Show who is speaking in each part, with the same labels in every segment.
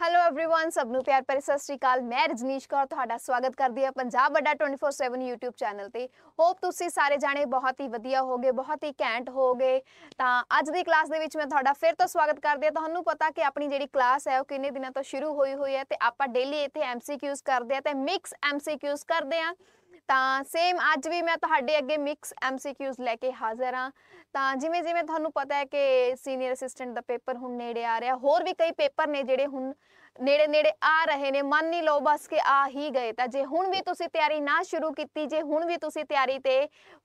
Speaker 1: Hello everyone ਸਭ ਨੂੰ ਪਿਆਰ ਭਰੀ ਸਤਿ ਸ਼੍ਰੀ ਅਕਾਲ ਮੈਂ ਰਜਨੀਸ਼ ਕੌਰ ਤੁਹਾਡਾ ਸਵਾਗਤ ਕਰਦੀ ਹਾਂ ਪੰਜਾਬ ਵੱਡਾ 24/7 YouTube ਚੈਨਲ ਤੇ ਹੋਪ ਤੁਸੀਂ ਸਾਰੇ ਜਾਣੇ ਬਹੁਤ ਹੀ ਵਧੀਆ ਹੋਗੇ ਬਹੁਤ ਹੀ ਘੈਂਟ ਹੋਗੇ ਤਾਂ ਅੱਜ ਦੀ ਕਲਾਸ ਦੇ ਵਿੱਚ ਮੈਂ ਤੁਹਾਡਾ ਫਿਰ ਤੋਂ ਸਵਾਗਤ ਕਰਦੀ ਹਾਂ ਤੁਹਾਨੂੰ ਪਤਾ ਕਿ ਆਪਣੀ ਜਿਹੜੀ ਕਲਾਸ ਹੈ ਉਹ ਕਿੰਨੇ ਦਿਨਾਂ ਤੋਂ ਸ਼ੁਰੂ ਹੋਈ ਹੋਈ ਹੈ ਤੇ ਆਪਾਂ ਡੇਲੀ ਇੱਥੇ MCQs ਕਰਦੇ ਆ ਤੇ ਮਿਕਸ MCQs ਕਰਦੇ ਆ ਤਾਂ ਸੇਮ ਅੱਜ ਵੀ ਮੈਂ ਤੁਹਾਡੇ ਅੱਗੇ ਮਿਕਸ ਐਮਸੀਕਿਊਜ਼ ਲੈ ਕੇ ਹਾਜ਼ਰ ਹਾਂ ਤਾਂ ਜਿਵੇਂ ਜਿਵੇਂ ਤੁਹਾਨੂੰ ਪਤਾ ਹੈ ਕਿ ਸੀਨੀਅਰ ਅਸਿਸਟੈਂਟ ਦਾ ਪੇਪਰ ਹੁਣ ਨੇੜੇ ਆ ਰਿਹਾ ਹੋਰ ਵੀ ਕਈ ਪੇਪਰ ਨੇ ਜਿਹੜੇ ਹੁਣ ਨੇੜੇ ਨੇੜੇ ਆ ਰਹੇ ਨੇ ਮੰਨ ਨਹੀਂ ਲਓ ਬਸ ਕਿ ਆ ਹੀ ਗਏ ਤਾਂ ਜੇ ਹੁਣ ਵੀ ਤੁਸੀਂ ਤਿਆਰੀ ਨਾ ਸ਼ੁਰੂ ਕੀਤੀ ਜੇ ਹੁਣ ਵੀ ਤੁਸੀਂ ਤਿਆਰੀ ਤੇ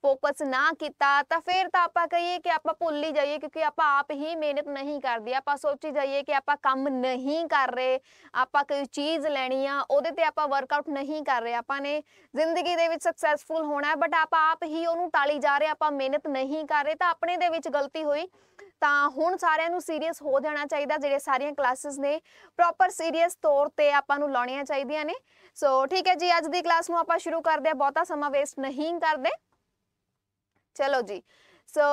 Speaker 1: ਫੋਕਸ ਨਾ ਕੀਤਾ ਤਾਂ ਫਿਰ ਤਾਂ ਆਪਾਂ ਕਹੀਏ ਕਿ ਆਪਾਂ ਭੁੱਲ ਹੀ ਜਾਈਏ ਕਿਉਂਕਿ ਆਪਾਂ ਆਪ ਹੀ ਮਿਹਨਤ ਨਹੀਂ ਕਰਦੇ ਆਪਾਂ ਸੋਚੀ ਜਾਈਏ ਕਿ ਆਪਾਂ ਕੰਮ ਨਹੀਂ ਕਰ ਰਹੇ ਆਪਾਂ ਕੋਈ ਚੀਜ਼ ਲੈਣੀ ਆ ਉਹਦੇ ਤੇ ਆਪਾਂ ਵਰਕਆਊਟ ਨਹੀਂ ਕਰ ਰਹੇ ਆਪਾਂ ਨੇ ਜ਼ਿੰਦਗੀ ਦੇ ਵਿੱਚ ਸਕਸੈਸਫੁਲ ਹੋਣਾ ਹੈ ਬਟ ਆਪਾਂ ਆਪ ਹੀ ਉਹਨੂੰ ਟਾਲੀ ਜਾ ਰਹੇ ਆਪਾਂ ਮਿਹਨਤ ਨਹੀਂ ਕਰ ਰਹੇ ਤਾਂ ਆਪਣੇ ਦੇ ਵਿੱਚ ਗਲਤੀ ਹੋਈ ਤਾਂ ਹੁਣ ਸਾਰਿਆਂ ਨੂੰ ਸੀਰੀਅਸ ਹੋ ਜਾਣਾ ਚਾਹੀਦਾ ਜਿਹੜੇ ਸਾਰੀਆਂ ਕਲਾਸਿਸ ਨੇ ਪ੍ਰੋਪਰ ਸੀਰੀਅਸ ਤੌਰ ਤੇ ਆਪਾਂ ਨੂੰ ਲਾਉਣੀਆਂ ਚਾਹੀਦੀਆਂ ਨੇ ਸੋ ਠੀਕ ਹੈ ਜੀ ਅੱਜ ਦੀ ਕਲਾਸ ਨੂੰ ਆਪਾਂ ਸ਼ੁਰੂ ਕਰਦੇ ਆ ਬਹੁਤਾ ਸਮਾਂ ਵੇਸਟ ਨਹੀਂ ਕਰਦੇ ਚਲੋ ਜੀ ਸੋ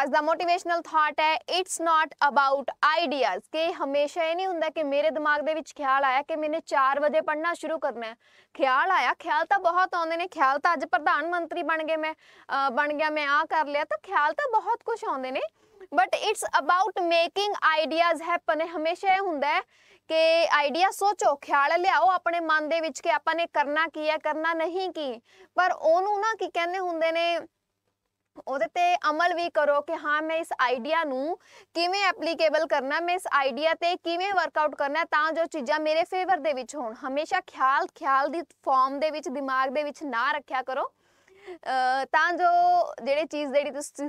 Speaker 1: ਅੱਜ ਦਾ ਮੋਟੀਵੇਸ਼ਨਲ ਥਾਟ ਹੈ ਇਟਸ ਨਾਟ ਅਬਾਊਟ ਆਈਡੀਆਜ਼ ਕਿ ਹਮੇਸ਼ਾ ਇਹ ਨਹੀਂ ਹੁੰਦਾ ਕਿ ਮੇਰੇ ਦਿਮਾਗ ਦੇ ਵਿੱਚ ਖਿਆਲ ਆਇਆ ਕਿ ਮੈਨੇ 4 ਵਜੇ ਪੜ੍ਹਨਾ ਸ਼ੁਰੂ ਕਰਨਾ ਹੈ ਖਿਆਲ ਆਇਆ ਖਿਆਲ ਤਾਂ ਬਹੁਤ ਆਉਂਦੇ ਨੇ ਖਿਆਲ ਤਾਂ ਅੱਜ ਪ੍ਰਧਾਨ ਮੰਤਰੀ ਬਣ ਗਏ ਮੈਂ ਬਣ ਗਿਆ ਮੈਂ ਆ ਕਰ ਲਿਆ ਤਾਂ ਖਿਆਲ ਤਾਂ ਬਹੁਤ ਕੁਝ ਆਉਂਦੇ ਨੇ but it's about making ideas happen ਹਮੇਸ਼ਾ ਇਹ ਹੁੰਦਾ ਹੈ ਕਿ ਆਈਡੀਆ ਸੋਚੋ ਖਿਆਲ ਲਿਆਓ ਆਪਣੇ ਮਨ ਦੇ ਵਿੱਚ ਕਿ ਆਪਾਂ ਨੇ ਕਰਨਾ ਕੀ ਹੈ ਕਰਨਾ ਨਹੀਂ ਕੀ ਪਰ ਉਹਨੂੰ ਨਾ ਕੀ ਕਹਿੰਦੇ ਹੁੰਦੇ ਨੇ ਉਹਦੇ ਤੇ ਅਮਲ ਵੀ ਕਰੋ ਕਿ ਹਾਂ ਮੈਂ ਇਸ ਆਈਡੀਆ ਨੂੰ ਕਿਵੇਂ ਐਪਲੀਕੇਬਲ ਕਰਨਾ ਮੈਂ ਇਸ ਆਈਡੀਆ ਤੇ ਕਿਵੇਂ ਵਰਕਆਊਟ ਕਰਨਾ ਤਾਂ ਜੋ ਚੀਜ਼ਾਂ ਮੇਰੇ ਫੇਵਰ ਦੇ ਵਿੱਚ ਹੋਣ ਹਮੇਸ਼ਾ ਖਿਆਲ ਖਿਆਲ ਦੀ ਫਾਰਮ ਦੇ ਵਿੱਚ ਦਿਮਾਗ ਦੇ ਵਿੱਚ ਨਾ ਰੱਖਿਆ ਕਰੋ ਤਾਂ ਜੋ ਜਿਹੜੇ ਚੀਜ਼ ਜਿਹੜੀ ਤੁਸੀਂ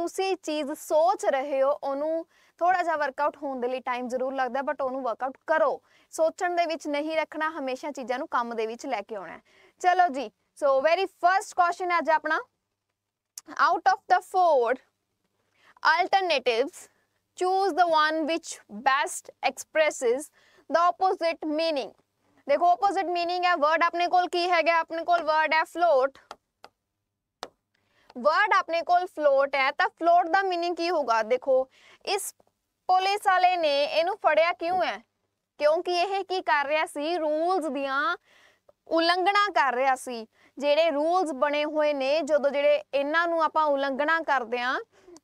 Speaker 1: ਤੁਸੀਂ ਚੀਜ਼ ਸੋਚ ਰਹੇ ਹੋ ਉਹਨੂੰ ਥੋੜਾ ਜਿਹਾ ਵਰਕਆਊਟ ਹੋਣ ਦੇ ਲਈ ਟਾਈਮ ਜ਼ਰੂਰ ਲੱਗਦਾ ਬਟ ਉਹਨੂੰ ਵਰਕਆਊਟ ਕਰੋ ਸੋਚਣ ਦੇ ਵਿੱਚ ਨਹੀਂ ਰੱਖਣਾ ਹਮੇਸ਼ਾ ਚੀਜ਼ਾਂ ਨੂੰ ਕੰਮ ਦੇ ਵਿੱਚ ਲੈ ਕੇ ਆਉਣਾ ਚਲੋ ਜੀ ਸੋ ਵੈਰੀ ਫਰਸਟ ਕੁਐਸਚਨ ਹੈ ਅੱਜ ਆਪਣਾ out of the four alternatives choose the one which best expresses the opposite meaning देखो opposite meaning है word अपने कोल की है अपने कोल word है float ਵਰਡ ਆਪਣੇ ਕੋਲ ਫਲੋਟ ਹੈ ਤਾਂ ਫਲੋਟ ਦਾ मीनिंग ਕੀ ਹੋਗਾ ਦੇਖੋ ਇਸ ਪੁਲਿਸ ਵਾਲੇ ਨੇ ਇਹਨੂੰ ਫੜਿਆ ਕਿਉਂ ਹੈ ਕਿਉਂਕਿ ਇਹ ਕੀ ਕਰ ਰਿਹਾ ਸੀ ਰੂਲਸ ਦੀਆਂ ਉਲੰਘਣਾ ਕਰ ਰਿਹਾ ਸੀ ਜਿਹੜੇ ਰੂਲਸ ਬਣੇ ਹੋਏ ਨੇ ਜਦੋਂ ਜਿਹੜੇ ਇਹਨਾਂ ਨੂੰ ਆਪਾਂ ਉਲੰਘਣਾ ਕਰਦੇ ਆ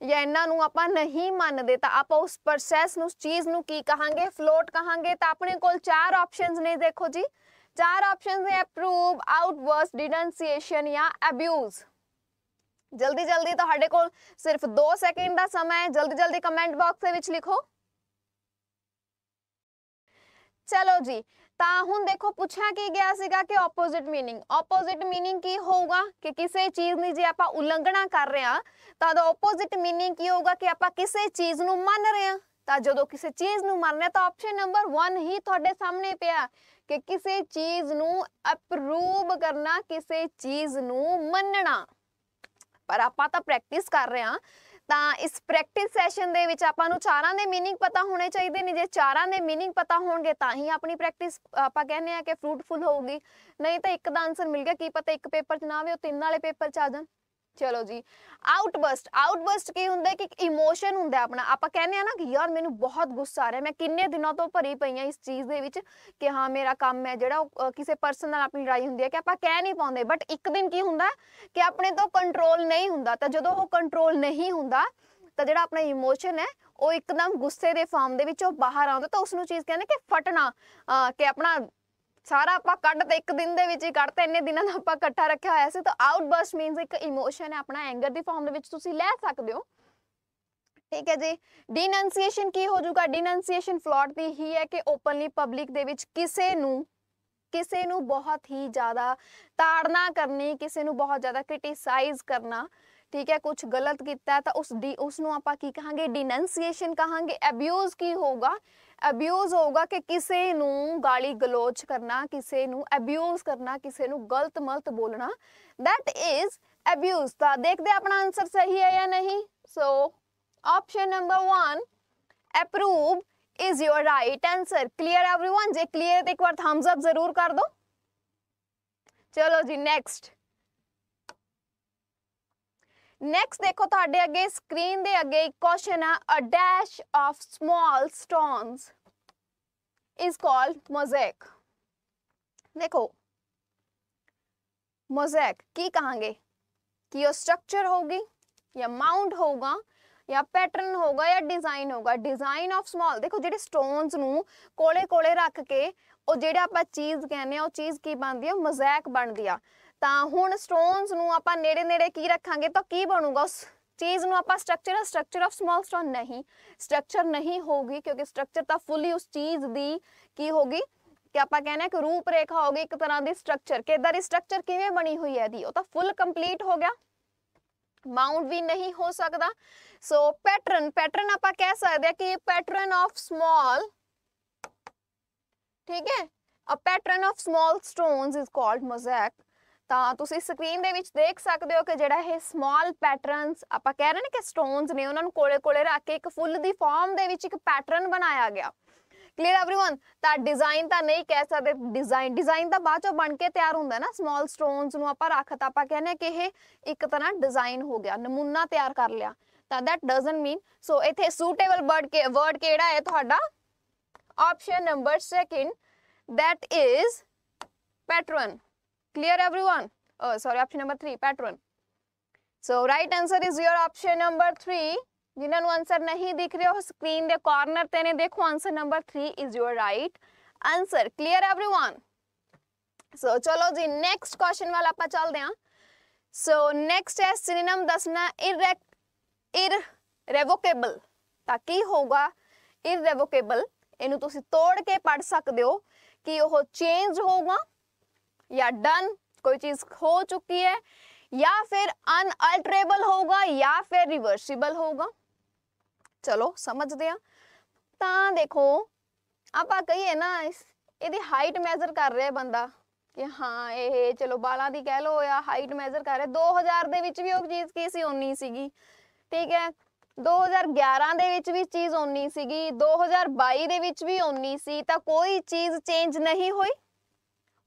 Speaker 1: ਜਾਂ ਇਹਨਾਂ ਨੂੰ ਆਪਾਂ ਨਹੀਂ ਮੰਨਦੇ ਤਾਂ ਆਪਾਂ ਉਸ ਪ੍ਰੋਸੈਸ ਨੂੰ ਉਸ ਚੀਜ਼ ਨੂੰ ਕੀ ਕਹਾਂਗੇ ਫਲੋਟ ਕਹਾਂਗੇ ਤਾਂ ਆਪਣੇ ਕੋਲ ਚਾਰ ਆਪਸ਼ਨਸ ਨੇ ਦੇਖੋ ਜੀ ਚਾਰ ਆਪਸ਼ਨਸ ਨੇ ਅਪਰੂਵ ਆਊਟਵਰਸ ਡਿਡੈਂਸੀਏਸ਼ਨ ਜਾਂ ਅਬਿਊਜ਼ ਜਲਦੀ ਜਲਦੀ ਤੁਹਾਡੇ ਕੋਲ ਸਿਰਫ 2 ਸੈਕਿੰਡ ਦਾ ਸਮਾਂ ਹੈ ਜਲਦੀ ਜਲਦੀ ਕਮੈਂਟ ਬਾਕਸ ਦੇ ਵਿੱਚ ਲਿਖੋ ਚਲੋ ਜੀ ਤਾਂ ਹੁਣ ਦੇਖੋ ਪੁੱਛਿਆ ਕੀ ਗਿਆ ਸੀਗਾ ਕਿ ਆਪੋਜ਼ਿਟ मीनिंग ਆਪੋਜ਼ਿਟ मीनिंग ਕੀ ਹੋਊਗਾ ਕਿ ਕਿਸੇ ਚੀਜ਼ ਦੀ ਜੇ ਆਪਾਂ ਉਲੰਘਣਾ ਕਰ ਰਹੇ ਆ ਤਾਂ ਦਾ ਆਪੋਜ਼ਿਟ मीनिंग ਕੀ ਹੋਊਗਾ ਕਿ ਆਪਾਂ ਕਿਸੇ ਚੀਜ਼ ਨੂੰ ਮੰਨ ਰਹੇ ਆ ਤਾਂ ਜਦੋਂ ਕਿਸੇ ਚੀਜ਼ ਨੂੰ ਮੰਨਣਾ ਤਾਂ ਆਪਸ਼ਨ ਨੰਬਰ 1 ਹੀ ਤੁਹਾਡੇ ਸਾਹਮਣੇ ਪਿਆ ਕਿ ਕਿਸੇ ਚੀਜ਼ ਨੂੰ ਅਪਰੂਵ ਕਰਨਾ ਕਿਸੇ ਚੀਜ਼ ਨੂੰ ਮੰਨਣਾ ਪਰ ਆਪਾਂ ਤਾਂ ਪ੍ਰੈਕਟਿਸ ਕਰ ਰਹੇ ਹਾਂ ਤਾਂ ਇਸ ਪ੍ਰੈਕਟਿਸ ਸੈਸ਼ਨ ਦੇ ਵਿੱਚ ਆਪਾਂ ਨੂੰ ਚਾਰਾਂ ਦੇ मीनिंग ਪਤਾ ਹੋਣੇ ਚਾਹੀਦੇ ਨੇ ਜੇ ਚਾਰਾਂ ਦੇ मीनिंग ਪਤਾ ਹੋਣਗੇ ਤਾਂ ਹੀ ਆਪਣੀ ਪ੍ਰੈਕਟਿਸ ਆਪਾਂ ਕਹਿੰਦੇ ਆ ਕਿ ਫਰੂਟਫੁਲ ਹੋਊਗੀ ਨਹੀਂ ਤਾਂ ਇੱਕ ਦਾ ਆਨਸਰ ਮਿਲ ਗਿਆ ਕੀ ਪਤਾ ਇੱਕ ਪੇਪਰ 'ਚ ਨਾ ਆਵੇ ਉਹ ਤਿੰਨ ਵਾਲੇ ਪੇਪਰ 'ਚ ਆ ਜਾਣ ਚਲੋ ਜੀ ਆਊਟਬਰਸਟ ਆਊਟਬਰਸਟ ਕੀ ਹੁੰਦਾ ਕਿ ਇੱਕ ਇਮੋਸ਼ਨ ਹੁੰਦਾ ਆਪਣਾ ਆਪਾਂ ਕਹਿੰਦੇ ਆ ਨਾ ਕਿ ਯਾਰ ਮੈਨੂੰ ਬਹੁਤ ਗੁੱਸਾ ਆ ਰਿਹਾ ਮੈਂ ਕਿੰਨੇ ਦਿਨਾਂ ਤੋਂ ਭਰੀ ਪਈ ਆ ਇਸ ਚੀਜ਼ ਦੇ ਵਿੱਚ ਕਿ ਹਾਂ ਮੇਰਾ ਕੰਮ ਹੈ ਜਿਹੜਾ ਕਿਸੇ ਪਰਸਨ ਨਾਲ ਆਪਣੀ ਲੜਾਈ ਹੁੰਦੀ ਹੈ ਕਿ ਆਪਾਂ ਕਹਿ ਨਹੀਂ ਪਾਉਂਦੇ ਬਟ ਇੱਕ ਦਿਨ ਕੀ ਹੁੰਦਾ ਕਿ ਆਪਣੇ ਤੋਂ ਕੰਟਰੋਲ ਨਹੀਂ ਹੁੰਦਾ ਤਾਂ ਜਦੋਂ ਉਹ ਕੰਟਰੋਲ ਨਹੀਂ ਹੁੰਦਾ ਤਾਂ ਜਿਹੜਾ ਆਪਣਾ ਇਮੋਸ਼ਨ ਹੈ ਉਹ ਇੱਕਦਮ ਗੁੱਸੇ ਦੇ ਫਾਰਮ ਦੇ ਵਿੱਚੋਂ ਬਾਹਰ ਆਉਂਦਾ ਤਾਂ ਉਸ ਨੂੰ ਚੀਜ਼ ਕਹਿੰਦੇ ਕਿ ਫਟਣਾ ਕਿ ਆਪਣਾ ਸਾਰਾ ਆਪਾਂ ਕੱਢ ਤੇ ਇੱਕ ਦਿਨ ਦੇ ਵਿੱਚ ਹੀ ਕੱਢ ਤੇ ਇੰਨੇ ਦਿਨਾਂ ਦਾ ਆਪਾਂ ਇਕੱਠਾ ਰੱਖਿਆ ਹੋਇਆ ਸੀ ਤਾਂ ਆਊਟਬਰਸਟ ਮੀਨਸ ਇੱਕ ਇਮੋਸ਼ਨ ਹੈ ਆਪਣਾ ਐਂਗਰ ਦੀ ਫਾਰਮ ਦੇ ਵਿੱਚ ਤੁਸੀਂ ਲੈ ਸਕਦੇ ਹੋ ਠੀਕ ਹੈ ਜੀ ਡਿਨੈਂਸੀਏਸ਼ਨ ਕੀ ਹੋ ਜਾਊਗਾ ਡਿਨੈਂਸੀਏਸ਼ਨ ਫਲੋਟ ਦੀ ਹੀ ਹੈ ਕਿ ਓਪਨਲੀ ਪਬਲਿਕ ਦੇ ਵਿੱਚ ਕਿਸੇ ਨੂੰ ਕਿਸੇ ਨੂੰ ਬਹੁਤ ਹੀ ਜ਼ਿਆਦਾ ਤਾੜਨਾ ਕਰਨੀ ਕਿਸੇ ਨੂੰ ਬਹੁਤ ਜ਼ਿਆਦਾ ਕ੍ਰਿਟਿਸਾਈਜ਼ ਕਰਨਾ ਠੀਕ ਹੈ ਕੁਝ ਗਲਤ ਕੀਤਾ ਤਾਂ ਉਸ ਉਸ ਨੂੰ ਆਪਾਂ ਕੀ ਕਹਾਂਗੇ ਡਿਨੈਂਸੀਏਸ਼ਨ ਕਹਾਂਗੇ ਅਬਿਊਜ਼ ਕੀ ਹੋਊਗਾ ਅਬਿਊਜ਼ ਹੋਊਗਾ ਕਿ ਕਿਸੇ ਨੂੰ ਗਾਲੀ ਗਲੋਚ ਕਰਨਾ ਕਿਸੇ ਨੂੰ ਅਬਿਊਜ਼ ਕਰਨਾ ਕਿਸੇ ਨੂੰ ਗਲਤ ਮਲਤ ਬੋਲਣਾ ਥੈਟ ਇਜ਼ ਅਬਿਊਜ਼ ਤਾਂ ਦੇਖਦੇ ਆਪਣਾ ਆਨਸਰ ਸਹੀ ਹੈ ਜਾਂ ਨਹੀਂ so option number 1 approve is your right answer clear everyone जे क्लियर है तो एक बार थम्स अप जरूर कर दो चलो जी नेक्स्ट ਨੈਕਸਟ ਦੇਖੋ ਤੁਹਾਡੇ ਅੱਗੇ ਸਕਰੀਨ ਦੇ ਅੱਗੇ ਇੱਕ ਕੁਐਸਚਨ ਆ a dash of small stones is called mosaic ਦੇਖੋ मोजैक की कहेंगे कि ये स्ट्रक्चर होगी या माउंट होगा या पैटर्न होगा या डिजाइन होगा डिजाइन ऑफ स्मॉल देखो ਜਿਹੜੇ ਸਟੋਨਸ ਨੂੰ ਕੋਲੇ ਕੋਲੇ ਰੱਖ ਕੇ ਉਹ ਜਿਹੜਾ ਆਪਾਂ ਚੀਜ਼ ਕਹਿੰਦੇ ਆ ਉਹ ਚੀਜ਼ ਕੀ ਬਣਦੀ ਆ ਮੋਜ਼ੈਕ ਬਣਦੀ ਆ ਤਾਂ ਹੁਣ ਸਟੋਨਸ ਨੂੰ ਆਪਾਂ ਨੇੜੇ-ਨੇੜੇ ਕੀ ਰੱਖਾਂਗੇ ਤਾਂ ਕੀ ਬਣੂਗਾ ਉਸ ਚੀਜ਼ ਨੂੰ ਆਪਾਂ structure structure of small stone ਨਹੀਂ ਸਟਰਕਚਰ ਨਹੀਂ ਹੋਊਗੀ ਕਿਉਂਕਿ ਸਟਰਕਚਰ ਤਾਂ ਫੁੱਲੀ ਉਸ ਚੀਜ਼ ਦੀ ਕੀ ਹੋਗੀ ਕਿ ਆਪਾਂ ਕਹਿੰਦੇ ਕਿ ਰੂਪ ਰੇਖਾ ਹੋਗੀ ਇੱਕ ਤਰ੍ਹਾਂ ਦੀ ਸਟਰਕਚਰ ਕਿ ਇਦਾਂ ਦੀ ਸਟਰਕਚਰ ਕਿਵੇਂ ਬਣੀ ਹੋਈ ਹੈ ਦੀ ਉਹ ਤਾਂ ਫੁੱਲ ਕੰਪਲੀਟ ਹੋ ਗਿਆ ਮਾਉਂਟ ਵੀ ਨਹੀਂ ਹੋ ਸਕਦਾ ਸੋ ਪੈਟਰਨ ਪੈਟਰਨ ਆਪਾਂ ਕਹਿ ਸਕਦੇ ਆ ਕਿ ਪੈਟਰਨ ਆਫ ਸਮਾਲ ਠੀਕ ਹੈ a pattern of small stones is called mosaic ਤਾਂ ਤੁਸੀਂ ਸਕਰੀਨ ਦੇ ਵਿੱਚ ਦੇਖ ਸਕਦੇ ਹੋ ਕਿ ਜਿਹੜਾ ਇਹ ਸਮਾਲ ਪੈਟਰਨਸ ਆਪਾਂ ਕਹਿ ਰਹੇ ਨੇ ਕਿ ਸਟੋਨਸ ਨੇ ਉਹਨਾਂ ਨੂੰ ਕੋਲੇ-ਕੋਲੇ ਰੱਖ ਕੇ ਇੱਕ ਫੁੱਲ ਦੀ ਫਾਰਮ ਦੇ ਵਿੱਚ ਇੱਕ ਪੈਟਰਨ ਬਣਾਇਆ ਗਿਆ ਕਲੀਅਰ एवरीवन ਤਾਂ ਡਿਜ਼ਾਈਨ ਤਾਂ ਨਹੀਂ ਕਹਿ ਸਕਦੇ ਡਿਜ਼ਾਈਨ ਡਿਜ਼ਾਈਨ ਤਾਂ ਬਾਅਦ ਚ ਬਣ ਕੇ ਤਿਆਰ ਹੁੰਦਾ ਨਾ ਸਮਾਲ ਸਟੋਨਸ ਨੂੰ ਆਪਾਂ ਰੱਖਤਾ ਆਪਾਂ ਕਹਿੰਦੇ ਕਿ ਇਹ ਇੱਕ ਤਰ੍ਹਾਂ ਡਿਜ਼ਾਈਨ ਹੋ ਗਿਆ ਨਮੂਨਾ ਤਿਆਰ ਕਰ ਲਿਆ ਤਾਂ ਦੈਟ ਡਸਨਟ ਮੀਨ ਸੋ ਇਥੇ ਸੂਟੇਬਲ ਵਰਡ ਕੇ ਵਰਡ ਕਿਹੜਾ ਹੈ ਤੁਹਾਡਾ option number 2 that is pattern clear everyone oh sorry option number 3 patron so right answer is your option number 3 जिन्होंने आंसर नहीं दिख रहे हो स्क्रीन के कॉर्नर तेने देखो answer number three is your right answer clear everyone so चलो जी नेक्स्ट क्वेश्चन वाल आप चलते हैं सो नेक्स्ट है सिनेम दसना इर रेवोकेबल ਤਾਂ ਕੀ ਹੋਊਗਾ ਇਰਰੇਵੋਕੇਬਲ ਇਹਨੂੰ ਤੁਸੀਂ ਤੋੜ ਕੇ ਪੜ ਸਕਦੇ ਹੋ ਕਿ ਉਹ ਚੇਂਜ ਹੋਊਗਾ या डन कोई चीज हो चुकी है या फिर अनअल्टरेबल होगा या फिर रिवर्सिबल होगा चलो समझ दिया ਤਾਂ ਦੇਖੋ ਆਪਾਂ ਕਹੀਏ ਨਾ ਇਹਦੀ ਹਾਈਟ ਮੈਜ਼ਰ ਕਰ ਰਿਹਾ ਬੰਦਾ ਕਿ ਹਾਂ ਇਹ ਚਲੋ ਬਾਲਾਂ ਦੀ ਕਹਿ ਲੋ ਜਾਂ ਹਾਈਟ ਮੈਜ਼ਰ ਕਰ ਰਿਹਾ 2000 ਦੇ ਵਿੱਚ ਵੀ ਉਹ ਚੀਜ਼ ਕੀ ਸੀ 19 ਸੀਗੀ ਠੀਕ ਹੈ 2011 ਦੇ ਵਿੱਚ ਵੀ ਚੀਜ਼ 19 ਸੀਗੀ 2022 ਦੇ ਵਿੱਚ ਵੀ 19 ਸੀ ਤਾਂ ਕੋਈ ਚੀਜ਼ ਚੇਂਜ ਨਹੀਂ ਹੋਈ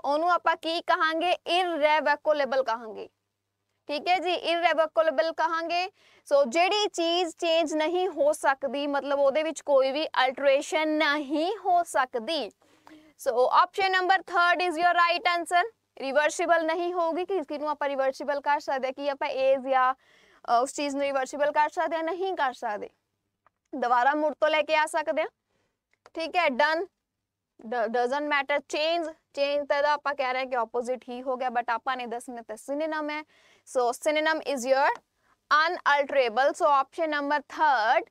Speaker 1: ਉਹਨੂੰ ਆਪਾਂ ਕੀ ਕਹਾਂਗੇ ਇਰਰੈਵੋਕੇਬਲ ਕਹਾਂਗੇ ਠੀਕ ਹੈ ਜੀ ਇਰਰੈਵੋਕੇਬਲ ਕਹਾਂਗੇ ਸੋ ਜਿਹੜੀ ਚੀਜ਼ ਚੇਂਜ ਨਹੀਂ ਹੋ ਸਕਦੀ ਮਤਲਬ ਉਹਦੇ ਵਿੱਚ ਕੋਈ ਵੀ ਅਲਟਰੇਸ਼ਨ ਨਹੀਂ ਹੋ ਸਕਦੀ so option number 3 is your right answer reversible ਨਹੀਂ ਹੋਊਗੀ ਕਿ ਇਸ ਨੂੰ ਆਪਾਂ ਰਿਵਰਸੀਬਲ ਕਰ ਸਕਦੇ ਕਿ ਆਪਾਂ ਏਜ ਜਾਂ ਉਸ ਚੀਜ਼ ਨੂੰ ਰਿਵਰਸੀਬਲ ਕਰ ਸਕਦੇ ਨਹੀਂ ਕਰ ਸਕਦੇ ਦੁਬਾਰਾ ਮੁੜ ਤੋਂ ਲੈ ਕੇ ਆ ਸਕਦੇ ਆ ਠੀਕ ਹੈ done doesn't matter change change ਤਾਂ ਇਹਦਾ ਆਪਾਂ ਕਹਿ ਰਹੇ ਕਿ ਆਪੋਜ਼ਿਟ ਹੀ ਹੋ ਗਿਆ ਬਟ ਆਪਾਂ ਨੇ ਦੱਸਣਾ ਤਾਂ ਸਿਨੋਨਮ ਹੈ so synonym is your unalterable so option number 3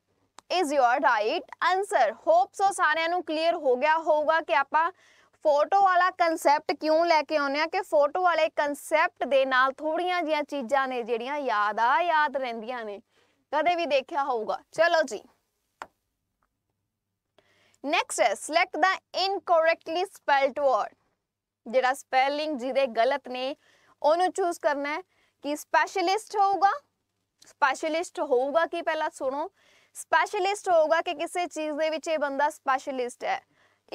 Speaker 1: is your right answer hope so ਸਾਰਿਆਂ ਨੂੰ ਕਲੀਅਰ ਹੋ ਗਿਆ ਹੋਊਗਾ ਕਿ ਆਪਾਂ ਫੋਟੋ ਵਾਲਾ ਕਨਸੈਪਟ ਕਿਉਂ ਲੈ ਕੇ ਆਉਨੇ ਆ ਕਿ ਫੋਟੋ ਵਾਲੇ ਕਨਸੈਪਟ ਦੇ ਨਾਲ ਥੋੜੀਆਂ ਜੀਆਂ ਚੀਜ਼ਾਂ ਨੇ ਜਿਹੜੀਆਂ ਯਾਦ ਆ ਯਾਦ ਰਹਿੰਦੀਆਂ ਨੇ ਕਦੇ ਵੀ ਦੇਖਿਆ ਹੋਊਗਾ ਚਲੋ ਜੀ ਨੈਕਸਟ ਹੈ select the incorrectly spelled word ਜਿਹੜਾ ਸਪੈਲਿੰਗ ਜਿਹਦੇ ਗਲਤ ਨੇ ਉਹਨੂੰ ਚੂਜ਼ ਕਰਨਾ ਹੈ ਕਿ ਸਪੈਸ਼ਲਿਸਟ ਹੋਊਗਾ ਸਪੈਸ਼ਲਿਸਟ ਹੋਊਗਾ ਕਿ ਪਹਿਲਾਂ ਸੁਣੋ ਸਪੈਸ਼ਲਿਸਟ ਹੋਊਗਾ ਕਿ ਕਿਸੇ ਚੀਜ਼ ਦੇ ਵਿੱਚ ਇਹ ਬੰਦਾ ਸਪੈਸ਼ਲਿਸਟ ਹੈ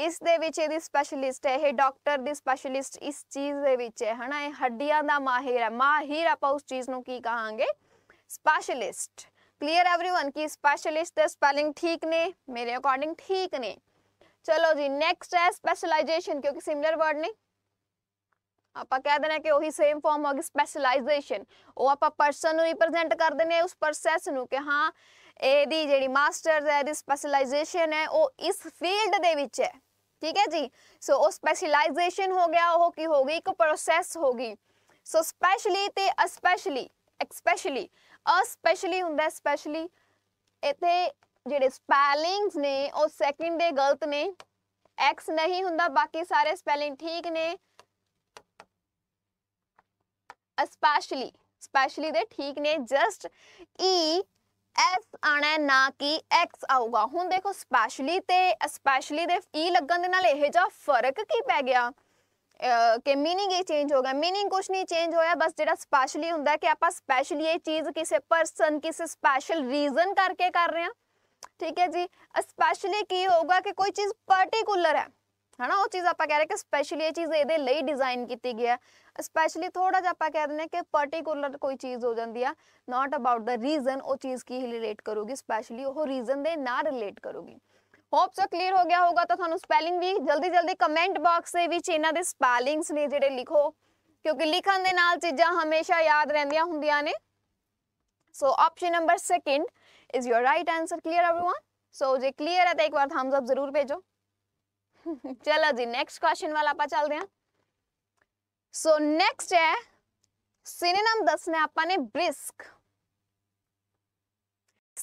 Speaker 1: ਇਸ ਦੇ ਵਿੱਚ ਇਹਦੀ ਸਪੈਸ਼ਲਿਸਟ ਹੈ ਇਹ ਡਾਕਟਰ ਦੀ ਸਪੈਸ਼ਲਿਸਟ ਇਸ ਚੀਜ਼ ਦੇ ਵਿੱਚ ਹੈ ਹਨਾ ਇਹ ਹੱਡੀਆਂ ਦਾ ਮਾਹਿਰ ਹੈ ਮਾਹਿਰ ਆਪਾਂ ਉਸ ਚੀਜ਼ ਨੂੰ ਕੀ ਕਹਾਂਗੇ ਸਪੈਸ਼ਲਿਸਟ ਕਲੀਅਰ एवरीवन ਕੀ ਸਪੈਸ਼ਲਿਸਟ ਦਾ ਸਪੈਲਿੰਗ ਠੀਕ ਨੇ ਮੇਰੇ ਅਕੋਰਡਿੰਗ ਠੀਕ ਨੇ ਚਲੋ ਜੀ ਨੈਕਸਟ ਹੈ ਸਪੈਸ਼ਲਾਈਜੇਸ਼ਨ ਕਿਉਂਕਿ ਸਿਮਿਲਰ ਵਰਡ ਨੇ ਆਪਾਂ ਕਹਿ ਦੇਣਾ ਕਿ ਉਹੀ ਸੇਮ ਫਾਰਮ ਹੋ ਗਈ ਸਪੈਸ਼ਲਾਈਜੇਸ਼ਨ ਉਹ ਆਪਾਂ ਪਰਸਨ ਨੂੰ ਰਿਪਰੈਜ਼ੈਂਟ ਕਰਦੇ ਨੇ ਉਸ ਪ੍ਰੋਸੈਸ ਨੂੰ ਕਿ ਹਾਂ ਇਹਦੀ ਜਿਹੜੀ ਮਾਸਟਰਸ ਹੈ ਦੀ ਸਪੈਸ਼ਲਾਈਜੇਸ਼ਨ ਹੈ ਉਹ ਇਸ ਫੀਲਡ ਦੇ ਵਿੱਚ ਹੈ ਠੀਕ ਹੈ ਜੀ ਸੋ ਉਹ ਸਪੈਸ਼ਲਾਈਜੇਸ਼ਨ ਹੋ ਗਿਆ ਉਹ ਕੀ ਹੋ ਗਈ ਇੱਕ ਪ੍ਰੋਸੈਸ ਹੋ ਗਈ ਸੋ ਸਪੈਸ਼ਲੀ ਤੇ ਅਸਪੈਸ਼ਲੀ ਐਕਸਪੈਸ਼ਲੀ ਅਸਪੈਸ਼ਲੀ ਹੁੰਦਾ ਸਪੈਸ਼ਲੀ ਇੱਥੇ ਜਿਹੜੇ ਸਪੈਲਿੰਗਸ ਨੇ ਉਹ ਸੈਕਿੰਡ ਦੇ ਗਲਤ ਨੇ ਐਕਸ ਨਹੀਂ ਹੁੰਦਾ ਬਾਕੀ ਸਾਰੇ ਸਪੈਲਿੰਗ ਠੀਕ ਨੇ ਅਸਪੈਸ਼ਲੀ ਸਪੈਸ਼ਲੀ ਦੇ ਠੀਕ ਨੇ ਜਸਟ ਈ ਐਸ ਆਣਾ ਨਾ ਕਿ ਐਕਸ ਆਊਗਾ ਹੁਣ ਦੇਖੋ ਸਪੈਸ਼ਲੀ ਤੇ ਸਪੈਸ਼ਲੀ ਦੇ ਈ e ਲੱਗਣ ਦੇ ਨਾਲ ਇਹ ਜਿਹਾ ਫਰਕ ਕੀ ਪੈ ਗਿਆ કે મિનિંગ એ ચેન્જ હોગા મિનિંગ કુછ નહીં ચેન્જ હોયા બસ જેڑا સ્પેશિયલી હોnda કે આપા સ્પેશિયલી એ ચીઝ ਕਿਸੇ પર સં ਕਿਸ સ્પેશિયલ રીઝન કરકે કર રહ્યા ઠીક હે જી સ્પેશિયલી ਕੀ હોગા કે કોઈ ચીઝ પાર્ટિક્યુલર હે હા ના ઓ ચીઝ આપા કહે રહે કે સ્પેશિયલી એ ચીઝ એ દે લાઈ ડિઝાઇન કીતી ગયા સ્પેશિયલી થોડા જ આપા કહે દેને કે પાર્ટિક્યુલર કોઈ ચીઝ હો જંદી આ નોટ અબાઉટ ધ રીઝન ઓ ચીઝ કી હી રિલેટ કરોગી સ્પેશિયલી ઓ હો રીઝન દે ના રિલેટ કરોગી होप सो क्लीयर हो गया होगा तो थानू स्पैलिंग भी जल्दी जल्दी कमेंट बॉक्स के स्पैलिंग्स ने जोड़े लिखो क्योंकि लिखन के नाल चीज़ा हमेशा याद रहा होंदिया ने so option number second is your right answer clear everyone so जो क्लीयर है तो एक बार थम्सअप जरूर भेजो चलो जी नैक्सट क्वेश्चन वाल आप चलते हैं सो नैक्सट है सिनेनम दसना आपने ब्रिस्क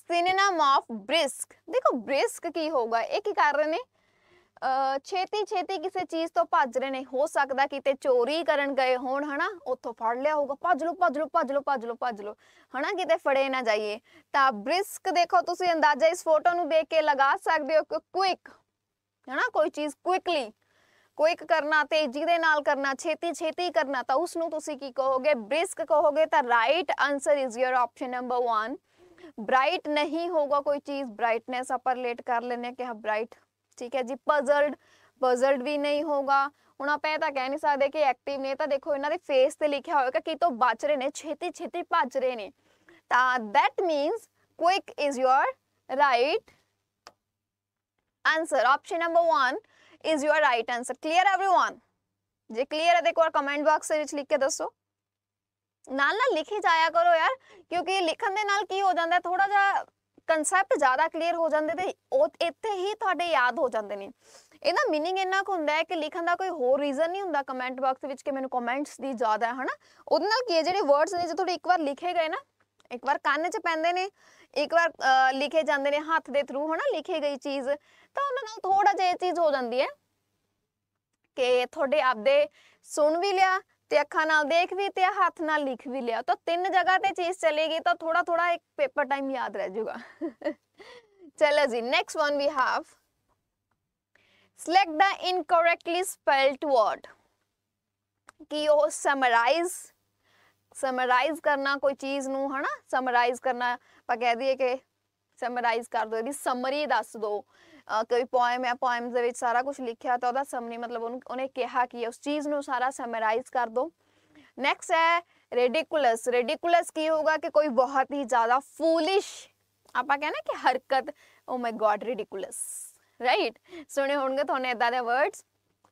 Speaker 1: सिनेम ऑफ ब्रिस्क देखो ब्रिस्क की होगा एक ही कारण है ਛੇਤੀ ਛੇਤੀ ਕਿਸੇ ਚੀਜ਼ ਤੋਂ ਭੱਜ ਰਹੇ ਨੇ ਹੋ ਸਕਦਾ ਕਿਤੇ ਚੋਰੀ ਕਰਨ ਗਏ ਹੋਣ ਹਨਾ ਉੱਥੋਂ ਫੜ ਲਿਆ ਹੋਊਗਾ ਭੱਜ ਲੋ ਭੱਜ ਲੋ ਭੱਜ ਲੋ ਭੱਜ ਲੋ ਭੱਜ ਲੋ ਹਨਾ ਕਿਤੇ ਫੜੇ ਨਾ ਜਾਈਏ ਤਾਂ ਬ੍ਰਿਸਕ ਦੇਖੋ ਤੁਸੀਂ ਅੰਦਾਜ਼ਾ ਇਸ ਫੋਟੋ ਨੂੰ ਦੇਖ ਕੇ ਲਗਾ ਸਕਦੇ ਹੋ ਕਿ ਕੁਇਕ ਹਨਾ ਕੋਈ ਚੀਜ਼ ਕੁਇਕਲੀ ਕੁਇਕ ਕਰਨਾ ਤੇਜ਼ੀ ਦੇ ਨਾਲ ਕਰਨਾ ਛੇਤੀ ਛੇਤੀ ਕਰਨਾ ਤਾਂ ਉਸ ਨੂੰ ਤੁਸੀਂ ਕੀ ਕਹੋਗੇ ਬ੍ਰਿਸਕ ਕਹੋਗੇ ਤਾਂ right answer is your option number 1 bright नहीं होगा कोई चीज ब्राइटनेस अपर लेट कर लेने के ब्राइट ठीक है जी पजल्ड ਪਜ਼ਲਡ ਵੀ ਨਹੀਂ ਹੋਗਾ ਹੁਣ ਆਪਾਂ ਇਹ ਤਾਂ ਕਹਿ ਨਹੀਂ ਸਕਦੇ ਕਿ ਐਕਟਿਵ ਨੇ ਤਾਂ ਦੇਖੋ ਇਹਨਾਂ ਦੇ ਫੇਸ ਤੇ ਲਿਖਿਆ ਹੋਵੇਗਾ ਕਿ ਤੋਂ ਬਚ ਰਹੇ ਨੇ ਛੇਤੀ ਛੇਤੀ ਭੱਜ ਰਹੇ ਨੇ ਤਾਂ that means quick is your right answer option number 1 is your right answer clear everyone ਜੇ ਕਲੀਅਰ ਹੈ ਦੇਖੋ ਕਮੈਂਟ ਬਾਕਸ ਦੇ ਵਿੱਚ ਲਿਖ ਕੇ ਦੱਸੋ ਨਾਲ ਨਾਲ ਲਿਖੀ ਜਾਇਆ ਕਰੋ ਯਾਰ ਕਿਉਂਕਿ ਲਿਖਣ ਦੇ ਨਾਲ ਕੀ ਹੋ ਜਾਂਦਾ ਥੋੜਾ ਜਿਹਾ ਕਨਸੈਪਟ ਜ਼ਿਆਦਾ ਕਲੀਅਰ ਹੋ ਜਾਂਦੇ ਤੇ ਉਹ ਇੱਥੇ ਹੀ ਤੁਹਾਡੇ ਯਾਦ ਹੋ ਜਾਂਦੇ ਨੇ ਇਹਦਾ मीनिंग ਇੰਨਾ ਕੁ ਹੁੰਦਾ ਹੈ ਕਿ ਲਿਖਣ ਦਾ ਕੋਈ ਹੋਰ ਰੀਜ਼ਨ ਨਹੀਂ ਹੁੰਦਾ ਕਮੈਂਟ ਬਾਕਸ ਵਿੱਚ ਕਿ ਮੈਨੂੰ ਕਮੈਂਟਸ ਦੀ ਜ਼ਿਆਦਾ ਹੈ ਹਨਾ ਉਹਦੇ ਨਾਲ ਕੀ ਹੈ ਜਿਹੜੇ ਵਰਡਸ ਨੇ ਜੇ ਤੁਹਾਡੇ ਇੱਕ ਵਾਰ ਲਿਖੇ ਗਏ ਨਾ ਇੱਕ ਵਾਰ ਕੰਨ 'ਚ ਪੈਂਦੇ ਨੇ ਇੱਕ ਵਾਰ ਲਿਖੇ ਜਾਂਦੇ ਨੇ ਹੱਥ ਦੇ ਥਰੂ ਹਨਾ ਲਿਖੇ ਗਈ ਚੀਜ਼ ਤਾਂ ਉਹਨਾਂ ਨਾਲ ਥੋੜਾ ਜਿਹਾ ਚੀਜ਼ ਹੋ ਜਾਂਦੀ ਹੈ ਕਿ ਤੁਹਾਡੇ ਆਪਦੇ ਸੁਣ ਵੀ ਲਿਆ अखा न देख भी तो हाथ न लिख भी लिया तो तीन जगह पर चीज चलेगी तो थोड़ा थोड़ा एक पेपर टाइम याद रह जूगा चलो जी next one we have select the incorrectly spelled word कि वह समराइज समराइज करना कोई चीज न समराइज करना कह दिए कि समराइज कर दो समरी दस दो ਕੋਈ ਪੋਇਮ ਹੈ ਪੋਇਮਸ ਦੇ ਵਿੱਚ ਸਾਰਾ ਕੁਝ ਲਿਖਿਆ ਤਾਂ ਉਹਦਾ ਸਮਰੀ ਮਤਲਬ ਉਹਨੇ ਕਿਹਾ ਕਿ ਉਸ ਚੀਜ਼ ਨੂੰ ਸਾਰਾ ਸਮਰਾਈਜ਼ ਕਰ ਦੋ ਨੈਕਸਟ ਹੈ ਰੈਡਿਕੂਲਸ ਰੈਡਿਕੂਲਸ ਕੀ ਹੋਗਾ ਕਿ ਕੋਈ ਬਹੁਤ ਹੀ ਜ਼ਿਆਦਾ ਫੂਲਿਸ਼ ਆਪਾਂ ਕਹਿੰਦੇ ਕਿ ਹਰਕਤ ਓ ਮਾਈ ਗॉड ਰੈਡਿਕੂਲਸ ਰਾਈਟ ਸੁਣੇ ਹੋਣਗੇ ਤੁਹਾਨੂੰ ਇਦਾਂ ਦੇ ਵਰਡਸ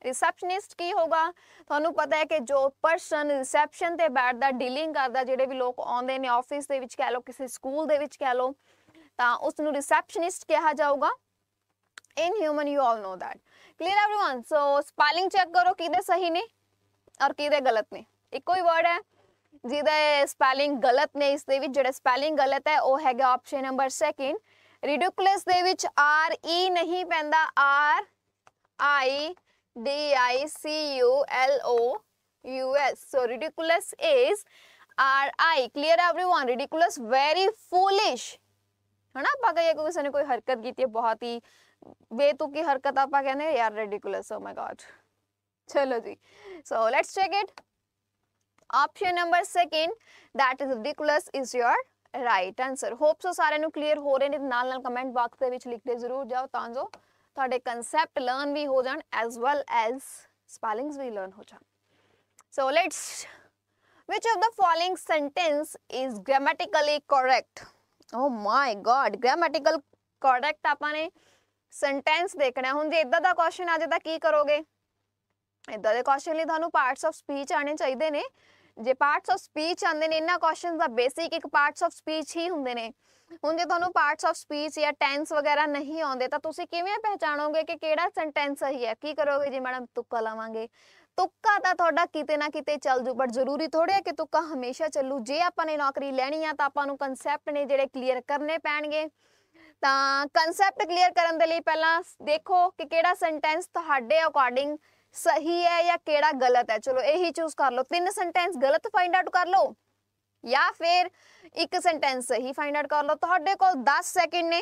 Speaker 1: ਰਿਸੈਪਸ਼ਨਿਸਟ ਕੀ ਹੋਗਾ ਤੁਹਾਨੂੰ ਪਤਾ ਹੈ ਕਿ ਜੋ ਪਰਸਨ ਰਿਸੈਪਸ਼ਨ ਤੇ ਬੈਠਦਾ ਡੀਲਿੰਗ ਕਰਦਾ ਜਿਹੜੇ ਵੀ ਲੋਕ ਆਉਂਦੇ ਨੇ ਆਫਿਸ ਦੇ ਵਿੱਚ ਕਹਿ ਲਓ ਕਿਸੇ ਸਕੂਲ ਦੇ ਵਿੱਚ ਕਹਿ ਲਓ ਤਾਂ ਉਸ ਨੂੰ ਰਿਸੈਪਸ਼ਨਿਸਟ ਕਿਹਾ ਜਾਊਗਾ in human you all know that clear everyone so spelling check करो किधर सही ने और किधर गलत ने ਇੱਕੋ ਹੀ ਵਰਡ ਹੈ ਜਿਹਦਾ ਸਪੈਲਿੰਗ ਗਲਤ ਨੇ ਇਸ ਦੇ ਵਿੱਚ ਜਿਹੜਾ ਸਪੈਲਿੰਗ ਗਲਤ ਹੈ ਉਹ ਹੈਗਾ ਆਪਸ਼ਨ ਨੰਬਰ 2 ਰਿਡਿਕੂਲਸ ਦੇ ਵਿੱਚ ਆਰ ਈ ਨਹੀਂ ਪੈਂਦਾ R I D I C U L O U S so ridiculous is R I clear everyone ridiculous very foolish है ना आप अगर किसी ने कोई हरकत की है बहुत ही बेतुकी हरकत आप कहने यार रेडिकुलस ओ माय गॉड चलो जी so let's check it option number second that is ridiculous is your right answer hope so ਸਾਰਿਆਂ ਨੂੰ ਕਲੀਅਰ ਹੋ ਰਹੇ ਨੇ ਨਾਲ ਨਾਲ ਕਮੈਂਟ ਬਾਕਸ ਦੇ ਵਿੱਚ ਲਿਖਦੇ ਜ਼ਰੂਰ ਜਾਓ ਤਾਂ ਜੋ ਤੁਹਾਡੇ ਕਨਸੈਪਟ ਲਰਨ ਵੀ ਹੋ ਜਾਣ ਐਸ ਵੈਲ ਐਸ ਸਪੈਲਿੰਗਸ ਵੀ ਲਰਨ ਹੋ ਜਾਣ so let's which of the following sentence is grammatically correct oh my god grammatical correct ਆਪਾਂ ਨੇ ਸੈਂਟੈਂਸ ਦੇਖਣਾ ਹੁਣ ਜੇ ਇਦਾਂ ਦਾ ਕੁਐਸਚਨ ਆ ਤਾਂ ਕੀ ਕਰੋਗੇ ਇਦਾਂ ਦੇ ਕੁਐਸਚਨ ਲਈ ਤੁਹਾਨੂੰ ਪਾਰਟਸ ਆਫ ਸਪੀਚ ਆਣੇ ਚਾਹੀਦੇ ਨੇ ਜੇ ਪਾਰਟਸ ਆਫ ਸਪੀਚ ਆਂਦੇ ਨੇ ਇਹਨਾਂ ਕੁਐਸਚਨ ਦਾ ਬੇਸਿਕ ਇੱਕ ਪਾਰਟਸ ਆਫ ਸਪੀਚ ਹੀ ਹੁੰਦੇ ਨੇ ਹੁਣ ਜੇ ਤੁਹਾਨੂੰ ਪਾਰਟਸ ਆਫ ਸਪੀਚ ਜਾਂ ਟੈਂਸ ਵਗੈਰਾ ਨਹੀਂ ਆਉਂਦੇ ਤਾਂ ਤੁਸੀਂ ਕਿਵੇਂ ਪਹਿਚਾਣੋਗੇ ਕਿ ਕਿਹੜਾ ਸੈਂਟੈਂਸ ਸਹੀ ਹੈ ਕੀ ਕਰੋਗੇ ਜੀ ਮੈਡਮ ਤੁੱਕਾ ਲਾਵਾਂਗੇ ਤੁੱਕਾ ਤਾਂ ਤੁਹਾਡਾ ਕਿਤੇ ਨਾ ਕਿਤੇ ਚੱਲ ਜੂ ਬਟ ਜ਼ਰੂਰੀ ਥੋੜਿਆ ਹੈ ਕਿ ਤੁੱਕਾ ਹਮੇਸ਼ਾ ਚੱਲੂ ਜੇ ਆਪਾਂ ਨੇ ਨੌਕਰੀ ਲੈਣੀ ਆ ਤਾਂ ਆਪਾਂ ਨੂੰ ਕਨਸੈਪਟ ਨੇ ਜਿਹੜੇ ਕਲੀਅਰ ਕਰਨੇ ਪੈਣਗੇ ਤਾਂ ਕਨਸੈਪਟ ਕਲੀਅਰ ਕਰਨ ਦੇ ਲਈ ਪਹਿਲਾਂ ਦੇਖੋ ਕਿ ਕਿਹੜਾ ਸੈਂਟੈਂਸ ਤੁਹਾਡੇ ਅਕੋਰਡਿੰਗ ਸਹੀ ਹੈ ਜਾਂ ਕਿਹੜਾ ਗਲਤ ਹੈ ਚਲੋ ਇਹੀ ਚੂਜ਼ ਕਰ ਲਓ ਤਿੰਨ ਸੈਂਟੈਂਸ ਗਲਤ ਫਾਈਂਡ ਆਊਟ ਕਰ ਲਓ ਜਾਂ ਫਿਰ ਇੱਕ ਸੈਂਟੈਂਸ ਸਹੀ ਫਾਈਂਡ ਆਊਟ ਕਰ ਲਓ ਤੁਹਾਡੇ ਕੋਲ 10 ਸੈਕਿੰਡ ਨੇ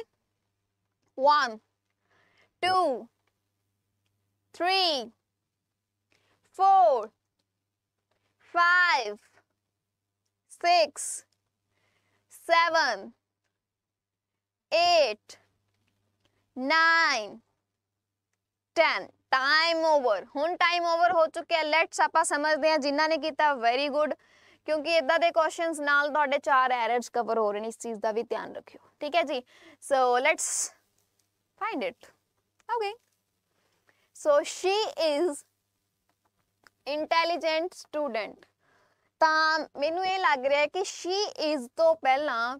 Speaker 1: 1 2 3 4 5 6 7 eight nine ten time over हूँ टाइम ओवर हो चुके लेट्स आप समझते हैं जिन्हों ने किया वेरी गुड ਕਿਉਂਕਿ ਇਦਾਂ ਦੇ ਕੁਐਸਚਨਸ ਨਾਲ ਤੁਹਾਡੇ ਚਾਰ ਐਰਰਸ ਕਵਰ ਹੋ ਰਹੇ ਨੇ ਇਸ ਚੀਜ਼ ਦਾ ਵੀ ਧਿਆਨ ਰੱਖਿਓ ਠੀਕ ਹੈ ਜੀ so let's find it okay so she is intelligent student ਤਾਂ ਮੈਨੂੰ ਇਹ ਲੱਗ ਰਿਹਾ ਕਿ ਸ਼ੀ ਇਜ਼ ਤੋਂ ਪਹਿਲਾਂ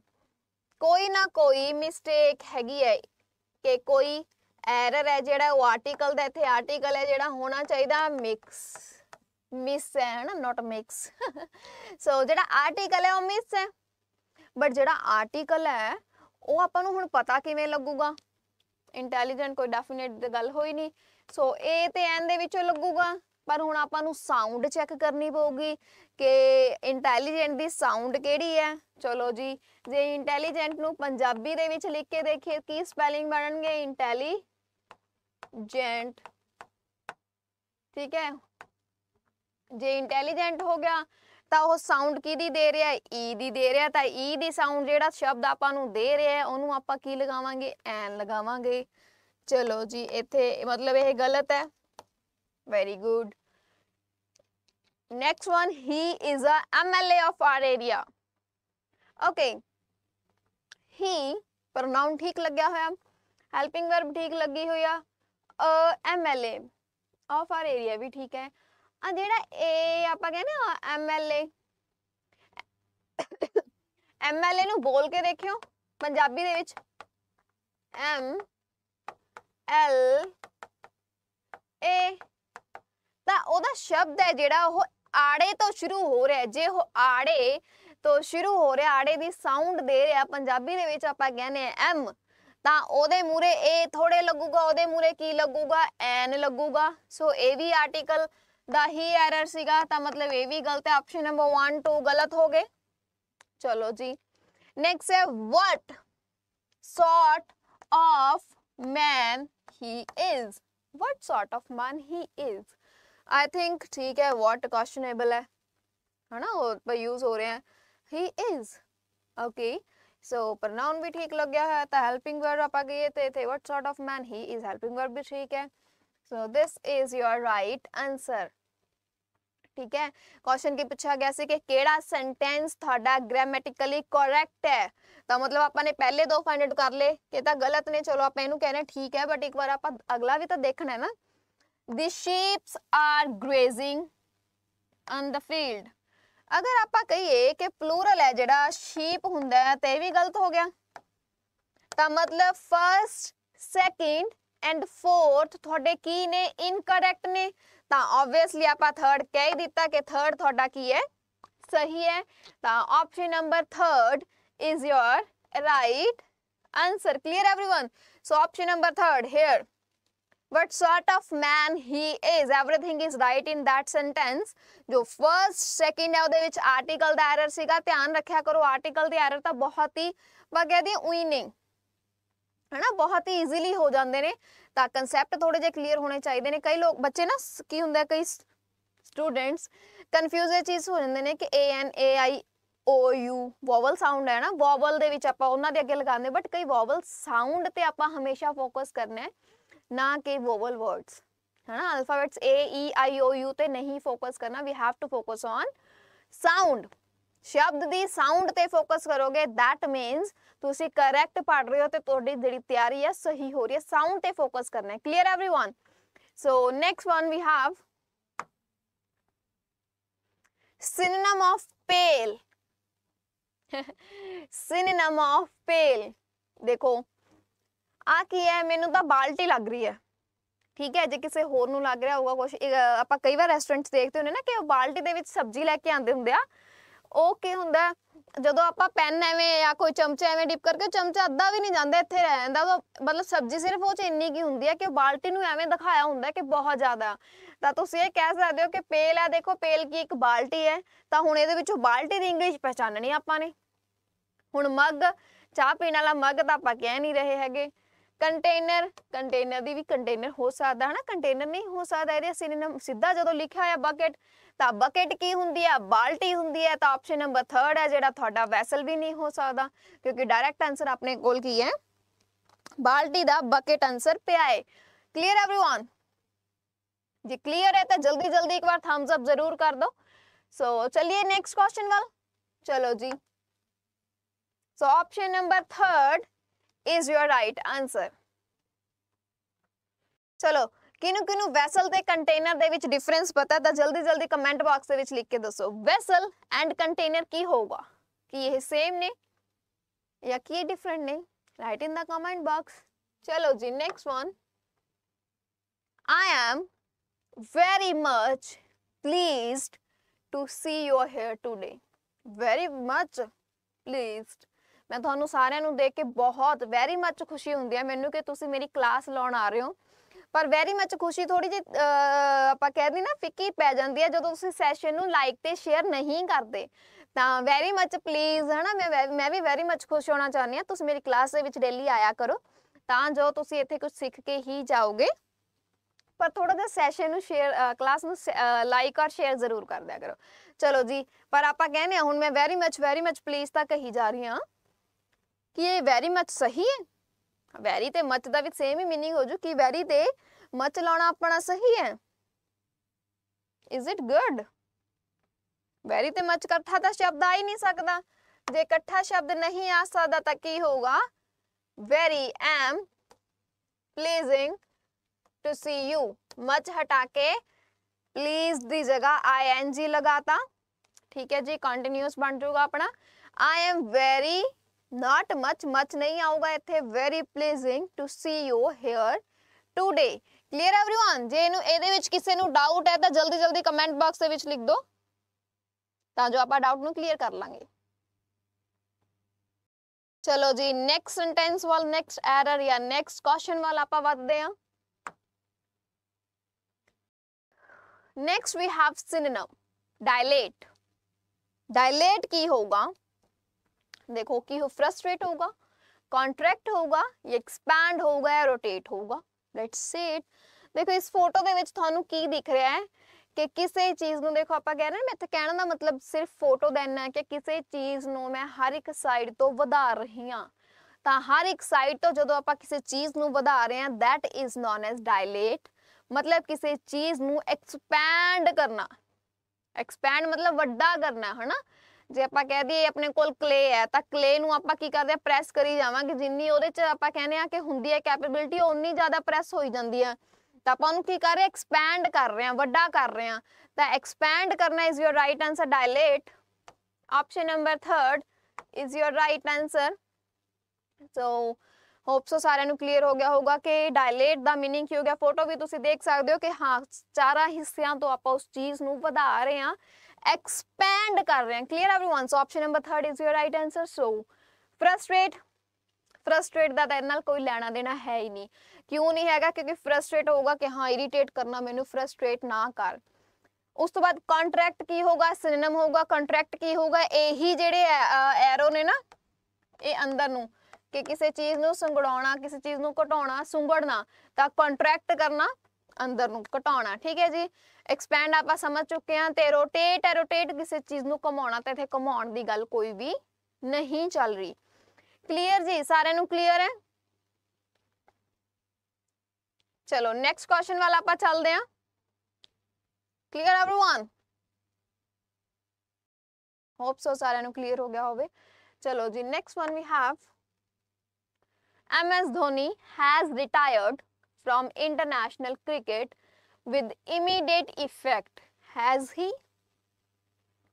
Speaker 1: ਕੋਈ ਨਾ ਕੋਈ ਮਿਸਟੇਕ ਹੈਗੀ ਹੈ ਕਿ ਕੋਈ ਐਰਰ ਹੈ ਜਿਹੜਾ ਉਹ ਆਰਟੀਕਲ ਦਾ ਇੱਥੇ ਆਰਟੀਕਲ ਹੈ ਜਿਹੜਾ ਹੋਣਾ ਚਾਹੀਦਾ ਮਿਕਸ ਮਿਸ ਹੈ ਨਾ ਨਾਟ ਮਿਕਸ ਸੋ ਜਿਹੜਾ ਆਰਟੀਕਲ ਹੈ ਉਹ ਮਿਸ ਹੈ ਬਟ ਜਿਹੜਾ ਆਰਟੀਕਲ ਹੈ ਉਹ ਆਪਾਂ ਨੂੰ ਹੁਣ ਪਤਾ ਕਿਵੇਂ ਲੱਗੂਗਾ ਇੰਟੈਲੀਜੈਂਟ ਕੋਈ ਡੈਫੀਨੇਟ ਗੱਲ ਹੋਈ ਨਹੀਂ ਸੋ ਏ ਤੇ ਐਨ ਦੇ ਵਿੱਚੋਂ ਲੱਗੂਗਾ ਪਰ ਹੁਣ ਆਪਾਂ ਨੂੰ ਸਾਊਂਡ ਚੈੱਕ ਕਰਨੀ ਪਊਗੀ ਕਿ ਇੰਟੈਲੀਜੈਂਟ ਦੀ ਸਾਊਂਡ ਕਿਹੜੀ ਹੈ ਚਲੋ ਜੀ ਜੇ ਇੰਟੈਲੀਜੈਂਟ ਨੂੰ ਪੰਜਾਬੀ ਦੇ ਵਿੱਚ ਲਿਖ ਕੇ ਦੇਖੀਏ ਕੀ ਸਪੈਲਿੰਗ ਬਣਨਗੇ ਇੰਟੈਲੀ ਜੈਂਟ ਠੀਕ ਹੈ ਜੇ ਇੰਟੈਲੀਜੈਂਟ ਹੋ ਗਿਆ ਤਾਂ ਉਹ ਸਾਊਂਡ ਕਿਹਦੀ ਦੇ ਰਿਹਾ ਈ e ਦੀ ਦੇ ਰਿਹਾ ਤਾਂ ਈ e ਦੀ ਸਾਊਂਡ ਜਿਹੜਾ ਸ਼ਬਦ ਆਪਾਂ ਨੂੰ ਦੇ ਰਿਹਾ ਉਹਨੂੰ ਆਪਾਂ ਕੀ ਲਗਾਵਾਂਗੇ ਐਨ ਲਗਾਵਾਂਗੇ ਚਲੋ ਜੀ ਇੱਥੇ ਮਤਲਬ ਇਹ ਗਲਤ ਹੈ very good next one he is a mla of our area okay he pronoun ठीक लग गया है हेल्पिंग वर्ब ठीक लगी हुई है M L A of our area भी ठीक है ਆ ਜਿਹੜਾ ਏ ਆਪਾਂ ਕਹਿੰਦੇ ਆ ਐਮਐਲਏ ਐਮਐਲਏ ਨੂੰ ਬੋਲ ਕੇ ਦੇਖਿਓ ਪੰਜਾਬੀ ਦੇ ਵਿੱਚ ਐਮ ਐਲ ਸ਼ਬਦ ਹੈ ਜਿਹੜਾ ਉਹ ਆੜੇ ਤੋਂ ਸ਼ੁਰੂ ਹੋ ਰਿਹਾ ਜੇ ਉਹ ਆੜੇ ਤੋਂ ਸ਼ੁਰੂ ਹੋ ਰਿਹਾ ਆੜੇ ਦੀ ਸਾਊਂਡ ਦੇ ਰਿਹਾ ਪੰਜਾਬੀ ਦੇ ਵਿੱਚ ਆਪਾਂ ਕਹਿੰਦੇ ਆ ਐਮ ਤਾਂ ਉਹਦੇ ਮੂਰੇ ਇਹ ਥੋੜੇ ਲੱਗੂਗਾ ਉਹਦੇ ਮੂਰੇ ਕੀ ਲੱਗੂਗਾ ਐਨ ਲੱਗੂਗਾ ਸੋ ਇਹ ਵੀ ਆਰਟੀਕਲ ਦਾ ਹੀ ਐਰਰ ਸੀਗਾ ਤਾਂ ਮਤਲਬ ਇਹ ਵੀ ਗਲਤ ਹੈ ਆਪਸ਼ਨ ਨੰਬਰ 1 2 ਗਲਤ ਹੋ ਗਏ ਚਲੋ ਜੀ नेक्स्ट है what sort of man he is what sort of man he is I think ठीक है वॉट क्वेश्चनेबल है है ना वो यूज हो रहे हैं ही इज ओके सो पर नाउन भी ठीक लग गया है तो हेल्पिंग वर्ब आप गए थे थे what sort of man he is helping verb भी ठीक है so this is your right answer ठीक है क्वेश्चन की पूछा गया से कि केड़ा सेंटेंस थोड़ा ग्रामेटिकली करेक्ट है तो मतलब आपने पहले दो फाइंड आउट कर ले कि तो गलत ने चलो आप कह रहे हैं ठीक है बट एक बार आप अगला भी तो देखना है ना the sheeps are grazing on the field ਅਗਰ ਆਪਾਂ ਕਹੀਏ ਕਿ ਪਲੂਰਲ ਹੈ ਜਿਹੜਾ ਸ਼ੀਪ ਹੁੰਦਾ ਹੈ ਤੇ ਇਹ ਵੀ ਗਲਤ ਹੋ ਗਿਆ ਤਾਂ ਮਤਲਬ ਫਰਸਟ ਸੈਕਿੰਡ ਐਂਡ ਫੋਰਥ ਤੁਹਾਡੇ ਕੀ ਨੇ ਇਨਕਰੈਕਟ ਨੇ ਤਾਂ ਆਬਵੀਅਸਲੀ ਆਪਾਂ ਥਰਡ ਕਹਿ ਦਿੱਤਾ ਕਿ ਥਰਡ ਤੁਹਾਡਾ ਕੀ ਹੈ ਸਹੀ ਹੈ ਤਾਂ option number 3 is your right answer clear everyone so option number 3 here what sort of man he is everything is right in that sentence ਜੋ first second ਹੈ ਉਹਦੇ ਵਿੱਚ article ਦਾ error ਸੀਗਾ ਧਿਆਨ ਰੱਖਿਆ ਕਰੋ article ਦੇ error ਤਾਂ ਬਹੁਤ ਹੀ ਮੈਂ ਕਹਦੀ ਉਹੀ ਨਹੀਂ ਹਨਾ ਬਹੁਤ ਹੀ इजीली ਹੋ ਜਾਂਦੇ ਨੇ ਤਾਂ ਕਨਸੈਪਟ ਥੋੜੇ ਜਿਹਾ ਕਲੀਅਰ ਹੋਣੇ ਚਾਹੀਦੇ ਨੇ ਕਈ ਲੋਕ ਬੱਚੇ ਨਾ ਕੀ ਹੁੰਦਾ ਕਈ ਸਟੂਡੈਂਟਸ ਕਨਫਿਊਜ਼ ਇਹ ਚੀਜ਼ ਹੋ ਜਾਂਦੇ ਨੇ ਕਿ a an A I O U vowel sound ਹੈ ਨਾ ਵੋਵਲ ਦੇ ਵਿੱਚ ਆਪਾਂ ਉਹਨਾਂ ਦੇ ਅੱਗੇ ਲਗਾਉਂਦੇ ਬਟ ਕਈ ਵੋਵਲ ਸਾਊਂਡ ਤੇ ਆਪਾਂ ਹਮੇਸ਼ਾ ਫੋਕਸ ਕਰਨਾ ਹੈ ना कि वोवल वर्ड्स है ना alphabets A E I O you ਤੇ ਨਹੀਂ ਫੋਕਸ ਕਰਨਾ we have to focus on sound ਸ਼ਬਦ ਦੀ ਸਾਊਂਡ ਤੇ ਫੋਕਸ ਕਰੋਗੇ ਥੈਟ ਮੀਨਸ ਤੁਸੀਂ ਕਰੈਕਟ ਪੜ ਰਹੇ ਹੋ ਤੇ ਤੁਹਾਡੀ ਜਿਹੜੀ ਤਿਆਰੀ ਹੈ ਸਹੀ ਹੋ ਰਹੀ ਹੈ ਸਾਊਂਡ ਤੇ ਫੋਕਸ ਕਰਨਾ ਹੈ clear everyone so next one we have synonym of pale synonym of pale देखो ਆ ਕੀ ਹੈ ਮੈਨੂੰ ਤਾਂ ਬਾਲਟੀ ਲੱਗ ਰਹੀ ਹੈ ਠੀਕ ਹੈ ਜੇ ਕਿਸੇ ਹੋਰ ਨੂੰ ਲੱਗ ਰਿਹਾ ਹੋਊਗਾ ਕੁਝ ਆਪਾਂ ਕਈ ਵਾਰ ਰੈਸਟੋਰੈਂਟਸ ਦੇਖਦੇ ਹੁੰਦੇ ਨਾ ਕਿ ਉਹ ਬਾਲਟੀ ਦੇ ਵਿੱਚ ਸਬਜ਼ੀ ਲੈ ਕੇ ਆਉਂਦੇ ਹੁੰਦੇ ਆ ਉਹ ਕੀ ਹੁੰਦਾ ਜਦੋਂ ਆਪਾਂ ਪੈਨ ਐਵੇਂ ਜਾਂ ਕੋਈ ਚਮਚਾ ਐਵੇਂ ਡਿਪ ਕਰਕੇ ਚਮਚਾ ਅੱਧਾ ਵੀ ਨਹੀਂ ਜਾਂਦਾ ਇੱਥੇ ਰਹਿ ਜਾਂਦਾ ਉਹ ਮਤਲਬ ਸਬਜ਼ੀ ਸਿਰਫ ਉਹ ਚ ਇੰਨੀ ਕੀ ਹੁੰਦੀ ਹੈ ਕਿ ਉਹ ਬਾਲਟੀ ਨੂੰ ਐਵੇਂ ਦਿਖਾਇਆ ਹੁੰਦਾ ਕਿ ਬਹੁਤ ਜ਼ਿਆਦਾ ਤਾਂ ਤੁਸੀਂ ਇਹ ਕਹਿ ਸਕਦੇ ਹੋ ਕਿ ਪੇਲ ਆ ਦੇਖੋ ਪੇਲ ਕੀ ਇੱਕ ਬਾਲਟੀ ਹੈ ਤਾਂ ਹੁਣ ਇਹਦੇ ਵਿੱਚੋਂ ਬਾਲਟੀ ਦੀ ਇੰਗਲਿਸ਼ ਪਛਾਣਨੀ ਆਪਾਂ ਨੇ ਹੁਣ ਮੱਗ ਚਾਹ ਪੀਣ ਵਾਲਾ ਮੱਗ ਤਾਂ ਆਪਾਂ ਕਹਿ ਨਹੀਂ ਰਹੇ ਹੈਗੇ ਕੰਟੇਨਰ ਕੰਟੇਨਰ ਦੀ ਵੀ ਕੰਟੇਨਰ ਹੋ ਸਕਦਾ ਹਨਾ ਕੰਟੇਨਰ ਨਹੀਂ ਹੋ ਸਕਦਾ ਇਹਦੇ ਸਿਨੋਨਿਮ ਸਿੱਧਾ ਜਦੋਂ ਲਿਖਿਆ ਹੋਇਆ ਬਕਟ ਤਾਂ ਬਕਟ ਕੀ ਹੁੰਦੀ ਹੈ ਬਾਲਟੀ ਹੁੰਦੀ ਹੈ ਤਾਂ ਆਪਸ਼ਨ ਨੰਬਰ 3 ਹੈ ਜਿਹੜਾ ਤੁਹਾਡਾ ਵੈਸਲ ਵੀ ਨਹੀਂ ਹੋ ਸਕਦਾ ਕਿਉਂਕਿ ਡਾਇਰੈਕਟ ਆਨਸਰ ਆਪਣੇ ਕੋਲ ਕੀ ਹੈ बाल्टी का बकेट आंसर पे आए क्लियर एवरीवन जी क्लियर है तो जल्दी जल्दी एक बार थम्स अप जरूर कर दो सो so, चलिए नेक्स्ट क्वेश्चन वाल चलो जी so option number third is your right answer ਚਲੋ ਕਿਨੂੰ ਕਿਨੂੰ ਵੈਸਲ ਤੇ ਕੰਟੇਨਰ ਦੇ ਵਿੱਚ ਡਿਫਰੈਂਸ ਪਤਾ ਤਾਂ ਜਲਦੀ ਜਲਦੀ ਕਮੈਂਟ ਬਾਕਸ ਦੇ ਵਿੱਚ ਲਿਖ ਕੇ ਦੱਸੋ ਵੈਸਲ ਐਂਡ ਕੰਟੇਨਰ ਕੀ ਹੋਊਗਾ ਕੀ ਇਹ ਸੇਮ ਨੇ ਜਾਂ ਕੀ ਡਿਫਰੈਂਟ ਨੇ write in the comment box ਚਲੋ ਜੀ next one I am very much pleased to see you here today. Very much pleased ਮੈਂ ਤੁਹਾਨੂੰ ਸਾਰਿਆਂ ਨੂੰ ਦੇਖ ਕੇ ਬਹੁਤ ਵੈਰੀ ਮੱਚ ਖੁਸ਼ੀ ਹੁੰਦੀ ਹੈ ਮੈਨੂੰ ਕਿ ਤੁਸੀਂ ਮੇਰੀ ਕਲਾਸ ਲਾਉਣ ਆ ਰਹੇ ਹੋ ਪਰ ਵੈਰੀ ਮੱਚ ਖੁਸ਼ੀ ਥੋੜੀ ਜਿਹੀ ਆਪਾਂ ਕਹਿੰਦੇ ਨਾ ਫਿੱਕੀ ਪੈ ਜਾਂਦੀ ਹੈ ਜਦੋਂ ਤੁਸੀਂ ਸੈਸ਼ਨ ਨੂੰ ਲਾਈਕ ਤੇ ਸ਼ੇਅਰ ਨਹੀਂ ਕਰਦੇ ਤਾਂ ਵੈਰੀ ਮੱਚ ਪਲੀਜ਼ ਹਨਾ ਮੈਂ ਮੈਂ ਵੀ ਵੈਰੀ ਮੱਚ ਖੁਸ਼ ਹੋਣਾ ਚਾਹੁੰਦੀ ਹਾਂ ਤੁਸੀਂ ਮੇਰੀ ਕਲਾਸ ਦੇ ਵਿੱਚ ਡੇਲੀ ਆਇਆ ਕਰੋ ਤਾਂ ਜੋ ਤੁਸੀਂ ਇੱਥੇ ਕੁਝ ਸਿੱਖ ਕੇ ਹੀ ਜਾਓਗੇ ਪਰ ਥੋੜਾ ਜਿਹਾ ਸੈਸ਼ਨ ਨੂੰ ਸ਼ੇਅਰ ਕਲਾਸ ਨੂੰ ਲਾਈਕ ਔਰ ਸ਼ੇਅਰ ਜ਼ਰੂਰ ਕਰ ਦਿਆ ਕਰੋ ਚਲੋ ਜੀ ਪਰ ਆਪਾਂ ਕਹਿੰਦੇ ਹੁਣ ਮੈਂ very much very much please ਤਾਂ ਕਹੀ ਜਾ ਰਹੀ ਹਾਂ कि ये वेरी मच सही है वेरी ते मच का भी सेम ही मीनिंग हो जू कि वेरी ते मच लाना अपना सही है इज इट गुड वेरी ते मच कट्ठा तो शब्द आ ही नहीं सकता जे कट्ठा शब्द नहीं आ सकता तो की होगा very am pleasing to see you much हटा प्लीज दी जगह आई एन जी लगाता ठीक है जी कंटिन्यूस बन जूगा अपना I am very not much much नहीं आऊगा इथे very pleasing to see you here today clear everyone ਜੇ ਇਹਨੂੰ ਇਹਦੇ ਵਿੱਚ ਕਿਸੇ ਨੂੰ ਡਾਊਟ ਹੈ ਤਾਂ ਜਲਦੀ ਜਲਦੀ ਕਮੈਂਟ ਬਾਕਸ ਦੇ ਵਿੱਚ ਲਿਖ ਦਿਓ ਤਾਂ ਜੋ ਆਪਾਂ ਡਾਊਟ ਨੂੰ ਕਲੀਅਰ ਕਰ ਲਾਂਗੇ ਚਲੋ ਜੀ ਨੈਕਸਟ ਸੈਂਟੈਂਸ ਵਾਲ ਨੈਕਸਟ ਐਰਰ ਜਾਂ ਨੈਕਸਟ ਕੁਐਸਚਨ ਵਾਲ ਆਪਾਂ ਵੱਧਦੇ ਹਾਂ next we have synonym dilate dilate ਕੀ ਹੋਊਗਾ देखो कि हो फ्रस्ट्रेट होगा कॉन्ट्रैक्ट होगा ये एक्सपैंड होगा या रोटेट होगा दैट्स इट ਦੇਖੋ ਇਸ ਫੋਟੋ ਦੇ ਵਿੱਚ ਤੁਹਾਨੂੰ ਕੀ ਦਿਖ ਰਿਹਾ ਹੈ ਕਿ ਕਿਸੇ ਚੀਜ਼ ਨੂੰ ਦੇਖੋ ਆਪਾਂ ਕਹਿ ਰਹੇ ਮੈਂ ਤਾਂ ਕਹਿਣ ਦਾ ਮਤਲਬ ਸਿਰਫ ਫੋਟੋ ਦਾ ਇੰਨਾ ਹੈ ਕਿ ਕਿਸੇ ਚੀਜ਼ ਨੂੰ ਮੈਂ ਹਰ ਇੱਕ ਸਾਈਡ ਤੋਂ ਵਧਾ ਰਹੀ ਹਾਂ ਤਾਂ ਹਰ ਇੱਕ ਸਾਈਡ ਤੋਂ ਜਦੋਂ ਆਪਾਂ ਕਿਸੇ ਚੀਜ਼ ਨੂੰ ਵਧਾ ਰਹੇ ਹਾਂ that is known as dilate ਮਤਲਬ ਕਿਸੇ ਚੀਜ਼ ਨੂੰ ਐਕਸਪੈਂਡ ਕਰਨਾ ਐਕਸਪੈਂਡ ਮਤਲਬ ਵੱਡਾ ਕਰਨਾ ਹੈ ਹਨਾ ਜੇ ਆਪਾਂ ਕਹਿ ਦਈਏ ਆਪਣੇ ਕੋਲ ਕਲੇ ਹੈ ਤਾਂ ਕਲੇ ਨੂੰ ਆਪਾਂ ਕੀ ਕਰਦੇ ਆ ਪ੍ਰੈਸ ਕਰੀ ਜਾਵਾਂਗੇ ਜਿੰਨੀ ਉਹਦੇ 'ਚ ਆਪਾਂ ਕਹਿੰਦੇ ਆ ਕਿ ਹੁੰਦੀ ਹੈ ਕੈਪੇਬਿਲਟੀ ਉਨੀ ਜ਼ਿਆਦਾ ਪ੍ਰੈਸ ਹੋਈ ਜਾਂਦੀ ਆ ਤਾਂ ਆਪਾਂ ਉਹਨੂੰ ਕੀ ਕਰ ਰਹੇ ਐਕਸਪੈਂਡ ਕਰ ਰਹੇ ਆ ਵੱਡਾ ਕਰ ਰਹੇ ਆ ਤਾਂ ਐਕਸਪੈਂਡ ਕਰਨਾ is your right answer dilate option number 3 is your right answer so hope so ਸਾਰਿਆਂ ਨੂੰ ਕਲੀਅਰ ਹੋ ਗਿਆ ਹੋਊਗਾ ਕਿ ਡਾਇਲੇਟ मीनिंग ਕੀ ਹੋ ਗਿਆ ਫੋਟੋ ਵੀ ਤੁਸੀਂ ਦੇਖ ਸਕਦੇ ਹੋ ਕਿ ਹਾਂ ਚਾਰਾ ਹਿੱਸਿਆਂ ਤੋਂ ਆਪਾਂ ਉਸ ਚੀਜ਼ ਨੂੰ ਵਧਾ ਰਹੇ ਹਾਂ ਐਕਸਪੈਂਡ ਕਰ ਰਹੇ ਹਾਂ clear everyone so option number 3 is your right answer so frustrate frustrate का तो कोई लैना देना है ही नहीं क्यों नहीं है क्योंकि फ्रस्ट्रेट होगा कि हाँ इरीटेट करना मैं फ्रस्ट्रेट ना कर उस तो बाद कॉन्ट्रैक्ट की होगा सिनेम होगा कॉन्ट्रैक्ट की होगा यही जेडे एरो ने ना ये अंदर न ਕਿ ਕਿਸੇ ਚੀਜ਼ ਨੂੰ ਸੁੰਗੜਾਉਣਾ ਕਿਸੇ ਚੀਜ਼ ਨੂੰ ਘਟਾਉਣਾ ਸੁੰਗੜਨਾ ਤਾਂ ਕੰਟਰੈਕਟ ਕਰਨਾ ਅੰਦਰ ਨੂੰ ਘਟਾਉਣਾ ਠੀਕ ਹੈ ਜੀ ਐਕਸਪੈਂਡ ਆਪਾਂ ਸਮਝ ਚੁੱਕੇ ਹਾਂ ਤੇ ਰੋਟੇਟ ਰੋਟੇਟ ਕਿਸੇ ਚੀਜ਼ ਨੂੰ ਘਮਾਉਣਾ ਤੇ ਇਥੇ ਘਮਾਉਣ ਦੀ ਗੱਲ ਕੋਈ ਵੀ ਨਹੀਂ ਚੱਲ ਰਹੀ ਕਲੀਅਰ ਜੀ ਸਾਰਿਆਂ ਨੂੰ ਕਲੀਅਰ ਹੈ ਚਲੋ ਨੈਕਸਟ ਕੁਐਸਚਨ ਵਾਲਾ ਆਪਾਂ ਚੱਲਦੇ ਹਾਂ ਕਲੀਅਰ एवरीवन ਹੋਪ ਸੋ ਸਾਰਿਆਂ ਨੂੰ ਕਲੀਅਰ ਹੋ ਗਿਆ ਹੋਵੇ ਚਲੋ ਜੀ next one we have M S Dhoni has retired from international cricket with immediate effect has he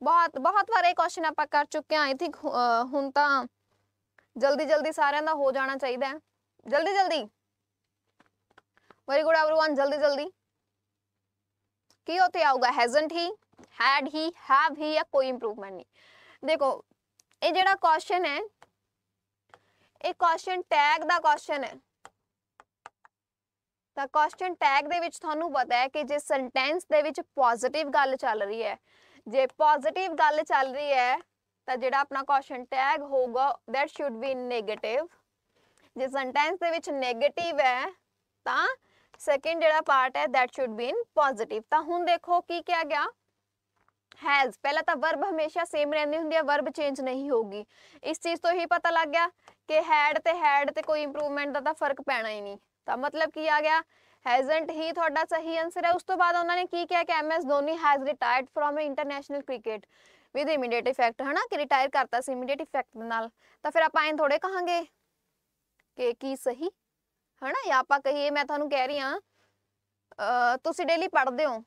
Speaker 1: बहुत बहुत बार एक क्वेश्चन आप कर चुके आई थिंक हूं तो जल्दी जल्दी सारे का हो जाना चाहिए जल्दी जल्दी वेरी गुड एवरी वन जल्दी जल्दी की होते आऊगा हैजेंट he had he have he या कोई इंप्रूवमेंट नहीं देखो ये जो क्वेश्चन है ਇਹ ਕੁਐਸਚਨ ਟੈਗ ਦਾ ਕੁਐਸਚਨ ਹੈ ਤਾਂ ਕੁਐਸਚਨ ਟੈਗ ਦੇ ਵਿੱਚ ਤੁਹਾਨੂੰ ਪਤਾ ਹੈ ਕਿ ਜੇ ਸੈਂਟੈਂਸ ਦੇ ਵਿੱਚ ਪੋਜ਼ਿਟਿਵ ਗੱਲ ਚੱਲ ਰਹੀ ਹੈ ਜੇ ਪੋਜ਼ਿਟਿਵ ਗੱਲ ਚੱਲ ਰਹੀ ਹੈ ਤਾਂ ਜਿਹੜਾ ਆਪਣਾ ਕੁਐਸਚਨ ਟੈਗ ਹੋਊਗਾ ਦੈਟ ਸ਼ੁੱਡ ਬੀ ਨੈਗੇਟਿਵ ਜੇ ਸੈਂਟੈਂਸ ਦੇ ਵਿੱਚ ਨੈਗੇਟਿਵ ਹੈ ਤਾਂ ਸੈਕਿੰਡ ਜਿਹੜਾ ਪਾਰਟ ਹੈ ਦੈਟ ਸ਼ੁੱਡ ਬੀ ਪੋਜ਼ਿਟਿਵ ਤਾਂ ਹੁਣ ਦੇਖੋ ਕੀ ਕਿਹਾ ਗਿਆ ਹੈਜ਼ ਪਹਿਲਾਂ ਤਾਂ ਵਰਬ ਹਮੇਸ਼ਾ ਸੇਮ ਰਹਿੰਦੀ ਹੁੰਦੀ ਹੈ ਵਰਬ ਚੇਂਜ ਨਹੀਂ ਹੋਊਗੀ ਇਸ ਚੀਜ਼ ਤੋਂ ਹੀ ਪਤਾ ਲੱਗ ਗਿਆ ਕਿ ਹੈਡ ਤੇ ਹੈਡ ਤੇ ਕੋਈ ਇੰਪਰੂਵਮੈਂਟ ਦਾ ਤਾਂ ਫਰਕ ਪੈਣਾ ਹੀ ਨਹੀਂ ਤਾਂ ਮਤਲਬ ਕੀ ਆ ਗਿਆ ਹੈਜ਼ਨਟ ਹੀ ਤੁਹਾਡਾ ਸਹੀ ਆਨਸਰ ਹੈ ਉਸ ਤੋਂ ਬਾਅਦ ਉਹਨਾਂ ਨੇ ਕੀ ਕਿਹਾ ਕਿ MS Dhoni has retired from international cricket with immediate effect ਹਨਾ ਕਿ ਰਿਟਾਇਰ ਕਰਤਾ ਸੀ ਇਮੀਡੀਏਟ ਇਫੈਕਟ ਨਾਲ ਤਾਂ ਫਿਰ ਆਪਾਂ ਐਂ ਥੋੜੇ ਕਹਾਂਗੇ ਕਿ ਕੀ ਸਹੀ ਹਨਾ ਜਾਂ ਆਪਾਂ ਕਹੀਏ ਮੈਂ ਤੁਹਾਨੂੰ ਕਹਿ ਰਹੀ ਆ ਤੁਸੀਂ ਡੇਲੀ ਪੜ੍ਹਦੇ ਹੋ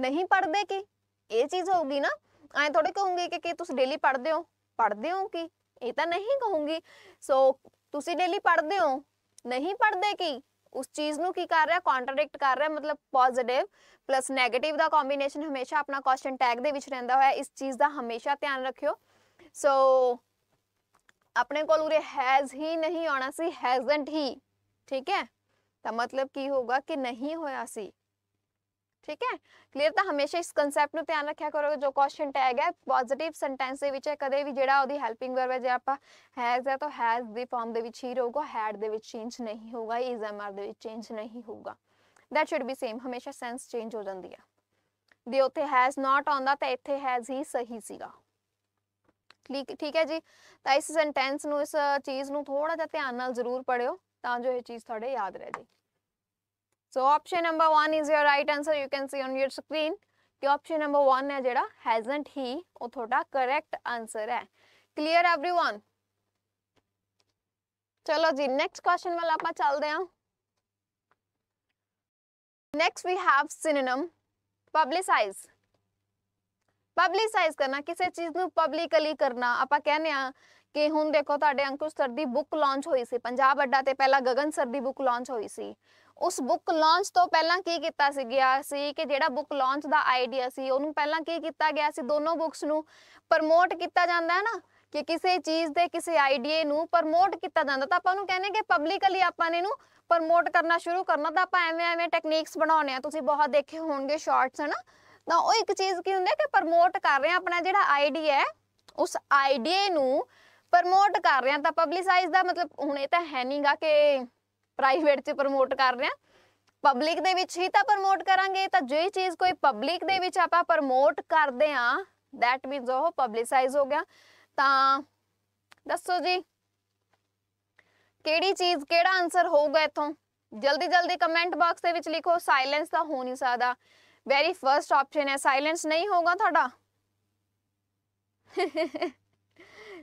Speaker 1: ਨਹੀਂ ਪੜ੍ਹਦੇ ਕਿ ये चीज़ होगी ना ऐ थोड़े कहूँगी कि, तुम डेली पढ़ते हो पढ़ते हो कि ये तो नहीं कहूँगी सो तुम डेली पढ़ते हो नहीं पढ़ते कि उस चीज़ को की कर रहा कॉन्ट्राडिक्ट कर रहा मतलब पॉजिटिव प्लस नैगेटिव का कॉम्बीनेशन हमेशा अपना क्वेश्चन टैग के रहा है इस चीज़ का हमेशा ध्यान रखियो सो so, अपने को हैज ही नहीं आना सी हैजेंट ही ठीक है तो मतलब की होगा कि नहीं होया सी ਠੀਕ ਹੈ ਕਲੀਅਰ ਤਾਂ ਹਮੇਸ਼ਾ ਇਸ ਕਨਸੈਪਟ ਨੂੰ ਧਿਆਨ ਰੱਖਿਆ ਕਰੋ ਜੋ ਕੁਐਸਚਨ ਟੈਗ ਹੈ ਪੋਜ਼ਿਟਿਵ ਸੈਂਟੈਂਸ ਦੇ ਵਿੱਚ ਹੈ ਕਦੇ ਵੀ ਜਿਹੜਾ ਉਹਦੀ ਹੈਲਪਿੰਗ ਵਰਬ ਹੈ ਜੇ ਆਪਾਂ ਹੈਜ਼ ਹੈ ਤਾਂ ਹੈਜ਼ ਦੀ ਫਾਰਮ ਦੇ ਵਿੱਚ ਹੀ ਰਹੂਗਾ ਹੈਡ ਦੇ ਵਿੱਚ ਚੇਂਜ ਨਹੀਂ ਹੋਊਗਾ ਇਜ਼ ਐਮ ਆਰ ਦੇ ਵਿੱਚ ਚੇਂਜ ਨਹੀਂ ਹੋਊਗਾ ਦੈਟ ਸ਼ੁੱਡ ਬੀ ਸੇਮ ਹਮੇਸ਼ਾ ਸੈਂਸ ਚੇਂਜ ਹੋ ਜਾਂਦੀ ਹੈ ਦੇ ਉੱਥੇ ਹੈਜ਼ ਨਾਟ ਆਉਂਦਾ ਤਾਂ ਇੱਥੇ ਹੈਜ਼ ਹੀ ਸਹੀ ਸੀਗਾ ਠੀਕ ਠੀਕ ਹੈ ਜੀ ਤਾਂ ਇਸ ਸੈਂਟੈਂਸ ਨੂੰ ਇਸ ਚੀਜ਼ ਨੂੰ ਥੋੜਾ ਜਿਹਾ ਧਿਆਨ ਨਾਲ ਜ਼ਰੂਰ ਪੜਿਓ ਤਾਂ ਜੋ ਇਹ ਚੀਜ਼ ਤੁਹਾਡੇ ਯਾਦ ਰਹਿ ਜੇ so option number one is your right answer you can see on your screen कि ऑप्शन नंबर वन है जेड़ा हैजेंट ही वो थोड़ा करेक्ट आंसर है क्लियर एवरीवन चलो जी नेक्स्ट क्वेश्चन वाल आप चलते हैं next we have synonym publicize publicize ਕਰਨਾ ਕਿਸੇ ਚੀਜ਼ ਨੂੰ ਪਬਲਿਕਲੀ ਕਰਨਾ ਆਪਾਂ ਕਹਿੰਦੇ ਆ ਕਿ ਹੁਣ ਦੇਖੋ ਤੁਹਾਡੇ ਅੰਕੁਸ਼ ਸਰ ਦੀ ਬੁੱਕ ਲਾਂਚ ਹੋਈ ਸੀ ਪੰਜਾਬ ਅੱਡਾ ਤੇ ਪਹਿਲਾਂ ਗਗਨ ਸਰ ਦੀ ਬੁੱਕ ਉਸ ਬੁੱਕ ਲਾਂਚ ਤੋਂ ਪਹਿਲਾਂ ਕੀ ਕੀਤਾ ਸੀ ਗਿਆ ਸੀ ਕਿ ਜਿਹੜਾ ਬੁੱਕ ਲਾਂਚ ਦਾ ਆਈਡੀਆ ਸੀ ਉਹਨੂੰ ਪਹਿਲਾਂ ਕੀ ਕੀਤਾ ਗਿਆ ਸੀ ਦੋਨੋਂ ਬੁੱਕਸ ਨੂੰ ਪ੍ਰਮੋਟ ਕੀਤਾ ਜਾਂਦਾ ਹੈ ਨਾ ਕਿ ਕਿਸੇ ਚੀਜ਼ ਦੇ ਕਿਸੇ ਆਈਡੀਏ ਨੂੰ ਪ੍ਰਮੋਟ ਕੀਤਾ ਜਾਂਦਾ ਤਾਂ ਆਪਾਂ ਨੂੰ ਕਹਿੰਦੇ ਕਿ ਪਬਲਿਕਲੀ ਆਪਾਂ ਨੇ ਇਹਨੂੰ ਪ੍ਰਮੋਟ ਕਰਨਾ ਸ਼ੁਰੂ ਕਰਨਾ ਤਾਂ ਆਪਾਂ ਐਵੇਂ ਐਵੇਂ ਟੈਕਨੀਕਸ ਬਣਾਉਣੇ ਆ ਤੁਸੀਂ ਬਹੁਤ ਦੇਖੇ ਹੋਣਗੇ ਸ਼ਾਰਟਸ ਹਨਾ ਤਾਂ ਉਹ ਇੱਕ ਚੀਜ਼ ਕੀ ਹੁੰਦੀ ਹੈ ਕਿ ਪ੍ਰਮੋਟ ਕਰ ਰਹੇ ਆ ਆਪਣਾ ਜਿਹੜਾ ਆਈਡੀਆ ਹੈ ਉਸ ਆਈਡੀਆ ਨੂੰ ਪ੍ਰਮੋਟ ਕਰ ਰਹੇ ਆ ਤਾਂ ਪਬਲਿਸਾਈਜ਼ ਦਾ ਮਤਲਬ ਹੁਣ ਇਹ ਤਾਂ ਹੈ ਨਹੀਂਗਾ ਕਿ ਪ੍ਰਾਈਵੇਟ 'ਚ ਪ੍ਰਮੋਟ ਕਰ ਰਹੇ ਆ ਪਬਲਿਕ ਦੇ ਵਿੱਚ ਹੀ ਤਾਂ ਪ੍ਰਮੋਟ ਕਰਾਂਗੇ ਤਾਂ ਜੇ ਚੀਜ਼ ਕੋਈ ਪਬਲਿਕ ਦੇ ਵਿੱਚ ਆਪਾਂ ਪ੍ਰਮੋਟ ਕਰਦੇ ਆ ਦੈਟ ਮੀਨਸ ਉਹ ਪਬਲਿਸਾਈਜ਼ ਹੋ ਗਿਆ ਤਾਂ ਦੱਸੋ ਜੀ ਕਿਹੜੀ ਚੀਜ਼ ਕਿਹੜਾ ਆਨਸਰ ਹੋਊਗਾ ਇਥੋਂ ਜਲਦੀ ਜਲਦੀ ਕਮੈਂਟ ਬਾਕਸ ਦੇ ਵਿੱਚ ਲਿਖੋ ਸਾਇਲੈਂਸ ਤਾਂ ਹੋ ਨਹੀਂ ਸਕਦਾ ਵੈਰੀ ਫਰਸਟ ਆਪਸ਼ਨ ਹੈ ਸਾਇਲੈਂਸ ਨਹੀਂ ਹੋਗਾ ਤੁਹਾਡਾ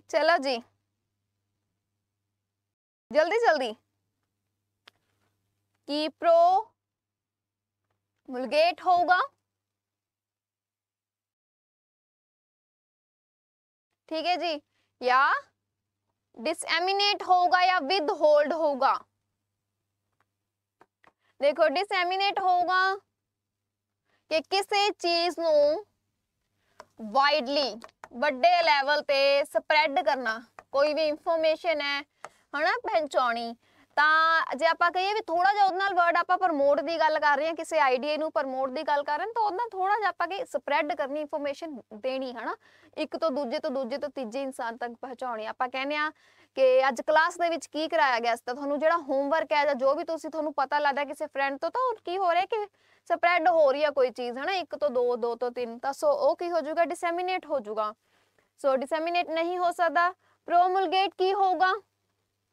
Speaker 1: ਚਲੋ ਜੀ ਜਲਦੀ ਜਲਦੀ कि प्रो मुलगेट होगा ठीक है जी या डिसएमिनेट होगा या विद होल्ड होगा देखो डिसएमिनेट होगा कि ਕਿਸੇ ਚੀਜ਼ ਨੂੰ ਵਾਈਡਲੀ ਵੱਡੇ ਲੈਵਲ ਤੇ ਸਪਰੈਡ ਕਰਨਾ ਕੋਈ ਵੀ ਇਨਫੋਰਮੇਸ਼ਨ ਹੈ ਹਨਾ ਪਹੁੰਚਾਉਣੀ ਤਾਂ ਜੇ ਆਪਾਂ ਕਹੀਏ ਵੀ ਥੋੜਾ ਜਿਹਾ ਉਹਦੇ ਨਾਲ ਵਰਡ ਆਪਾਂ ਪ੍ਰਮੋਟ ਦੀ ਗੱਲ ਕਰ ਰਹੇ ਹਾਂ ਕਿਸੇ ਆਈਡੀਆ ਨੂੰ ਪ੍ਰਮੋਟ ਦੀ ਗੱਲ ਕਰ ਰਹੇ ਹਾਂ ਤਾਂ ਉਹਦਾ ਥੋੜਾ ਜਿਹਾ ਆਪਾਂ ਕਿ ਸਪਰੈਡ ਕਰਨੀ ਇਨਫੋਰਮੇਸ਼ਨ ਦੇਣੀ ਹਨਾ ਇੱਕ ਤੋਂ ਦੂਜੇ ਤੋਂ ਦੂਜੇ ਤੋਂ ਤੀਜੇ ਇਨਸਾਨ ਤੱਕ ਪਹੁੰਚਾਉਣੀ ਆਪਾਂ ਕਹਿੰਦੇ ਆ ਕਿ ਅੱਜ ਕਲਾਸ ਦੇ ਵਿੱਚ ਕੀ ਕਰਾਇਆ ਗਿਆ ਸੀ ਤਾਂ ਤੁਹਾਨੂੰ ਜਿਹੜਾ ਹੋਮਵਰਕ ਹੈ ਜਾਂ ਜੋ ਵੀ ਤੁਸੀਂ ਤੁਹਾਨੂੰ ਪਤਾ ਲੱਗਦਾ ਕਿਸੇ ਫਰੈਂਡ ਤੋਂ ਤਾਂ ਕੀ ਹੋ ਰਿਹਾ ਕਿ ਸਪਰੈਡ ਹੋ ਰਹੀ ਹੈ ਕੋਈ ਚੀਜ਼ ਹਨਾ ਇੱਕ ਤੋਂ ਦੋ ਦੋ ਤੋਂ ਤਿੰਨ ਤਾਂ ਸੋ ਉਹ ਕੀ ਹੋ ਜਾਊਗਾ ਡਿਸੈਮੀਨੇਟ ਹੋ ਜਾਊਗਾ ਸੋ ਡਿਸੈਮੀਨੇਟ ਨਹੀਂ ਹੋ ਸਕਦਾ ਪ੍ਰੋਮੁਲਗੇਟ ਕੀ ਹੋਊਗਾ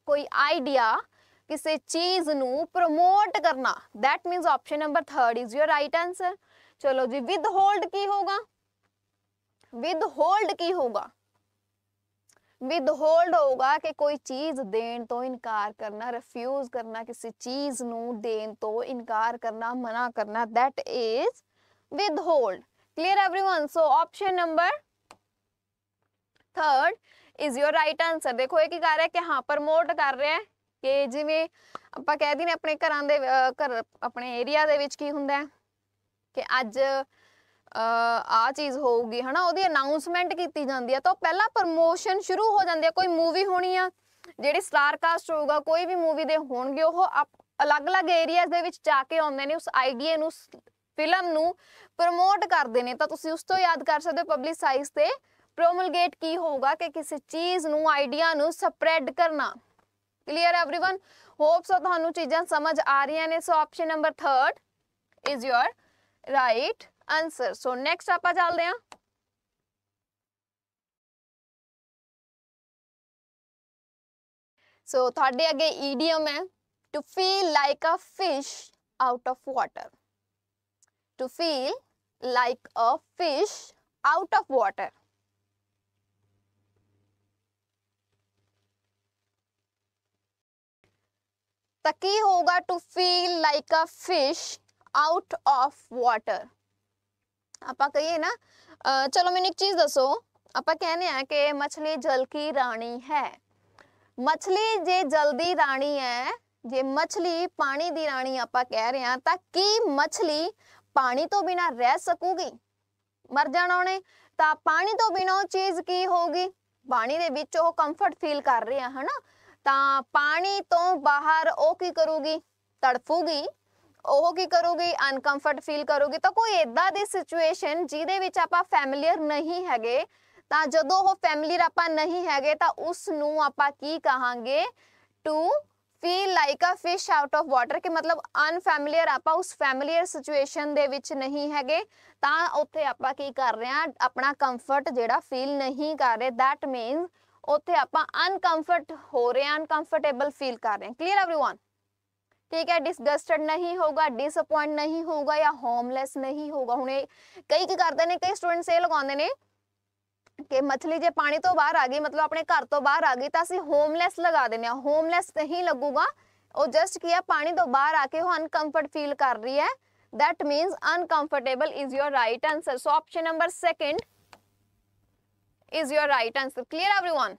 Speaker 1: ਕੋਈ ਆਈਡੀਆ किसी चीज़ को करना that means option number third is your right answer चलो जी विद होल्ड की होगा विद होल्ड की होगा विद होल्ड होगा कि कोई चीज देने तो इनकार करना रिफ्यूज करना किसी चीज देने तो इनकार करना मना करना that is withhold clear everyone so option number third is your right answer देखो एक ही कह रहा प्रमोट कर रहे हैं ਕਿ ਜਿਵੇਂ ਆਪਾਂ ਕਹਿ ਦਿੰਨੇ ਆਪਣੇ ਘਰਾਂ ਦੇ ਘਰ ਆਪਣੇ ਏਰੀਆ ਦੇ ਵਿੱਚ ਕੀ ਹੁੰਦਾ ਹੈ ਕਿ ਅੱਜ ਆ ਚੀਜ਼ ਹੋਊਗੀ ਹਨਾ ਉਹਦੀ ਅਨਾਉਂਸਮੈਂਟ ਕੀਤੀ ਜਾਂਦੀ ਹੈ ਤਾਂ ਪਹਿਲਾਂ ਪ੍ਰਮੋਸ਼ਨ ਸ਼ੁਰੂ ਹੋ ਜਾਂਦੀ ਆ ਕੋਈ ਮੂਵੀ ਹੋਣੀ ਆ ਜਿਹੜੀ ਸਟਾਰ ਕਾਸਟ ਹੋਊਗਾ ਕੋਈ ਵੀ ਮੂਵੀ ਦੇ ਹੋਣਗੇ ਉਹ ਅਲੱਗ-ਅਲੱਗ ਏਰੀਆਜ਼ ਦੇ ਵਿੱਚ ਜਾ ਕੇ ਆਉਂਦੇ ਨੇ ਉਸ ਆਈਡੀਆ ਨੂੰ ਫਿਲਮ ਨੂੰ ਪ੍ਰਮੋਟ ਕਰਦੇ ਨੇ ਤਾਂ ਤੁਸੀਂ ਉਸ ਤੋਂ ਯਾਦ ਕਰ ਸਕਦੇ ਹੋ ਪਬਲਿਸਾਈਜ਼ ਤੇ ਪ੍ਰੋਮਲਗੇਟ ਕੀ ਹੋਊਗਾ ਕਿ ਕਿਸੇ ਚੀਜ਼ ਨੂੰ ਆਈਡੀਆ ਨੂੰ ਸਪਰੈਡ ਕਰਨਾ क्लियर एवरीवन होप सो थानू चीजें समझ आ रही ने so option number third is your right answer so next आप चलते हैं सो थे अगे ईडियम है to feel like a fish out of water to feel like a fish out of water तक ही होगा to feel like a fish out of water आप कहिए ना चलो मैंने एक चीज दसो आप कहने हैं कि मछली जल की रानी है मछली जे जल की रानी है ਜੇ ਮੱਛਲੀ ਪਾਣੀ ਦੀ ਰਾਣੀ ਆਪਾਂ ਕਹਿ ਰਹੇ ਹਾਂ ਤਾਂ ਕੀ ਮੱਛਲੀ ਪਾਣੀ ਤੋਂ ਬਿਨਾ ਰਹਿ ਸਕੂਗੀ ਮਰ ਜਾਣਾ ਉਹਨੇ ਤਾਂ ਪਾਣੀ ਤੋਂ ਬਿਨਾ ਉਹ ਚੀਜ਼ ਕੀ ਹੋਊਗੀ ਪਾਣੀ ਦੇ ਵਿੱਚ ਉਹ ਕੰਫਰਟ ਫੀਲ ਕਰ ਰਹੇ ਆ ਹਨਾ ਤਾਂ ਪਾਣੀ ਤੋਂ ਬਾਹਰ ਉਹ ਕੀ ਕਰੂਗੀ ਤੜਫੂਗੀ ਉਹ ਕੀ ਕਰੂਗੀ ਅਨਕੰਫਰਟ ਫੀਲ ਕਰੂਗੀ ਤਾਂ ਕੋਈ ਇਦਾਂ ਦੀ ਸਿਚੁਏਸ਼ਨ ਜਿਹਦੇ ਵਿੱਚ ਆਪਾਂ ਫੈਮਿਲੀਅਰ ਨਹੀਂ ਹੈਗੇ ਤਾਂ ਜਦੋਂ ਉਹ ਫੈਮਿਲੀਅਰ ਆਪਾਂ ਨਹੀਂ ਹੈਗੇ ਤਾਂ ਉਸ ਨੂੰ ਆਪਾਂ ਕੀ ਕਹਾਂਗੇ to feel like a fish out of water ਕਿ ਮਤਲਬ ਅਨਫੈਮਿਲੀਅਰ ਆਪਾਂ ਉਸ ਫੈਮਿਲੀਅਰ ਸਿਚੁਏਸ਼ਨ ਦੇ ਵਿੱਚ ਨਹੀਂ ਹੈਗੇ ਤਾਂ ਉੱਥੇ ਆਪਾਂ ਕੀ ਕਰ ਰਹੇ ਆ ਆਪਣਾ ਕੰਫਰਟ ਜਿਹੜਾ ਫੀਲ ਨਹੀਂ ਕਰ ਰਹੇ ਥੈਟ ਮੀਨਸ ਉੱਥੇ ਆਪਾਂ ਅਨਕੰਫਰਟ ਹੋ ਰਹੇ ਹਾਂ ਅਨਕੰਫਰਟੇਬਲ ਫੀਲ ਕਰ ਰਹੇ ਹਾਂ ਕਲੀਅਰ एवरीवन ठीक है डिसगस्टेड नहीं होगा डिसअपॉइंट नहीं होगा या होमलैस नहीं होगा हूँ कई की करते हैं कई स्टूडेंट्स ये लगाते हैं ਕਿ ਮੱਛਲੀ ਜੇ ਪਾਣੀ ਤੋਂ ਬਾਹਰ ਆ ਗਈ ਮਤਲਬ ਆਪਣੇ ਘਰ ਤੋਂ ਬਾਹਰ ਆ ਗਈ ਤਾਂ ਅਸੀਂ ਹੋਮਲੈਸ ਲਗਾ ਦਿੰਦੇ ਆ ਹੋਮਲੈਸ ਨਹੀਂ ਲੱਗੂਗਾ ਉਹ ਜਸਟ ਕੀ ਹੈ ਪਾਣੀ ਤੋਂ ਬਾਹਰ ਆ ਕੇ ਉਹ ਅਨਕੰਫਰਟ ਫੀਲ ਕਰ ਰਹੀ ਹੈ that means uncomfortable is your right answer so option number second is your right answer clear everyone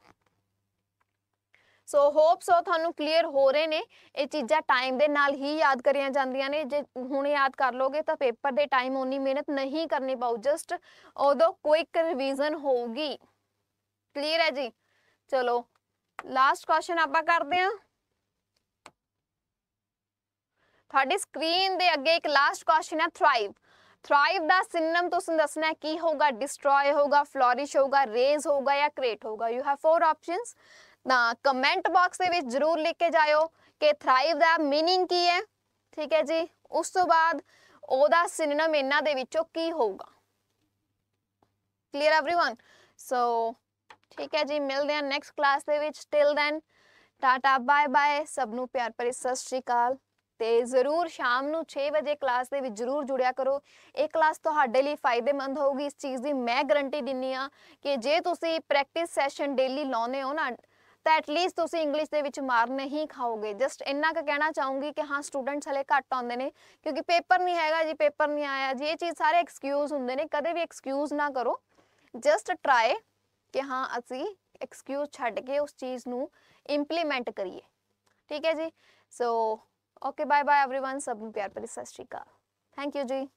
Speaker 1: so hope so ਤੁਹਾਨੂੰ ਕਲੀਅਰ ਹੋ ਰਹੇ ਨੇ ਇਹ ਚੀਜ਼ਾਂ ਟਾਈਮ ਦੇ ਨਾਲ ਹੀ ਯਾਦ ਕਰੀਆਂ ਜਾਂਦੀਆਂ ਨੇ ਜੇ ਹੁਣ ਯਾਦ ਕਰ ਲੋਗੇ ਤਾਂ ਪੇਪਰ ਦੇ ਟਾਈਮ ਉਨੀ ਮਿਹਨਤ ਨਹੀਂ ਕਰਨੀ ਪਊ ਜਸਟ ਉਦੋਂ ਕੁਇਕ ਰਿਵੀਜ਼ਨ ਹੋਊਗੀ ਕਲੀਅਰ ਹੈ ਜੀ ਚਲੋ ਲਾਸਟ ਕੁਐਸਚਨ ਆਪਾਂ ਕਰਦੇ ਹਾਂ ਤੁਹਾਡੀ ਸਕਰੀਨ ਦੇ ਅੱਗੇ ਇੱਕ ਲਾਸਟ ਕੁਐਸਚਨ ਹੈ ਥ੍ਰਾਈਵ थ्राइव द सिनम तो दसना है की होगा डिस्ट्रॉय होगा फ्लोरिश होगा रेज होगा या क्रिएट होगा यू हैव फोर ऑप्शंस ਤਾਂ ਕਮੈਂਟ ਬਾਕਸ ਦੇ ਵਿੱਚ ਜਰੂਰ ਲਿਖ ਕੇ ਜਾਇਓ ਕਿ ਥ੍ਰਾਈਵ ਦਾ मीनिंग ਕੀ ਹੈ ਠੀਕ ਹੈ ਜੀ ਉਸ ਤੋਂ ਬਾਅਦ ਉਹਦਾ ਸਿਨੋਨਿਮ ਇਹਨਾਂ ਦੇ ਵਿੱਚੋਂ ਕੀ ਹੋਊਗਾ ਕਲੀਅਰ एवरीवन ਸੋ ਠੀਕ ਹੈ ਜੀ ਮਿਲਦੇ ਹਾਂ ਨੈਕਸਟ ਕਲਾਸ ਦੇ ਵਿੱਚ till then tata bye bye ਸਭ ਨੂੰ ਪਿਆਰ ਭਰੀ ਸਤਿ ਸ਼੍ਰੀ ਅਕਾਲ ਤੇ ਜ਼ਰੂਰ ਸ਼ਾਮ ਨੂੰ 6 ਵਜੇ ਕਲਾਸ ਦੇ ਵਿੱਚ ਜ਼ਰੂਰ ਜੁੜਿਆ ਕਰੋ ਇਹ ਕਲਾਸ ਤੁਹਾਡੇ ਲਈ ਫਾਇਦੇਮੰਦ ਹੋਊਗੀ ਇਸ ਚੀਜ਼ ਦੀ ਮੈਂ ਗਾਰੰਟੀ ਦਿੰਨੀ ਆ ਕਿ ਜੇ ਤੁਸੀਂ ਪ੍ਰੈਕਟਿਸ ਸੈਸ਼ਨ ਡੇਲੀ ਲਾਉਨੇ ਹੋ ਨਾ ਤਾਂ ਐਟ ਲੀਸਟ ਤੁਸੀਂ ਇੰਗਲਿਸ਼ ਦੇ ਵਿੱਚ ਮਾਰ ਨਹੀਂ ਖਾਓਗੇ ਜਸਟ ਇੰਨਾ ਕ ਕਹਿਣਾ ਚਾਹੂੰਗੀ ਕਿ ਹਾਂ ਸਟੂਡੈਂਟਸ ਹਲੇ ਘੱਟ ਆਉਂਦੇ ਨੇ ਕਿਉਂਕਿ ਪੇਪਰ ਨਹੀਂ ਹੈਗਾ ਜੀ ਪੇਪਰ ਨਹੀਂ ਆਇਆ ਜੀ ਇਹ ਚੀਜ਼ ਸਾਰੇ ਐਕਸਕਿਊਜ਼ ਹੁੰਦੇ ਨੇ ਕਦੇ ਵੀ ਐਕਸਕਿਊਜ਼ ਨਾ ਕਰੋ ਜਸਟ ਟਰਾਈ ਕਿ ਹਾਂ ਅਸੀਂ ਐਕਸਕਿਊਜ਼ ਛੱਡ ਕੇ ਉਸ ਚੀਜ਼ ਨੂੰ ਇੰਪਲੀਮੈਂਟ ਕਰੀਏ ਠੀਕ ਹੈ ਜੀ so okay bye bye everyone सब प्यार भरी सत श्रीकाल थैंक यू जी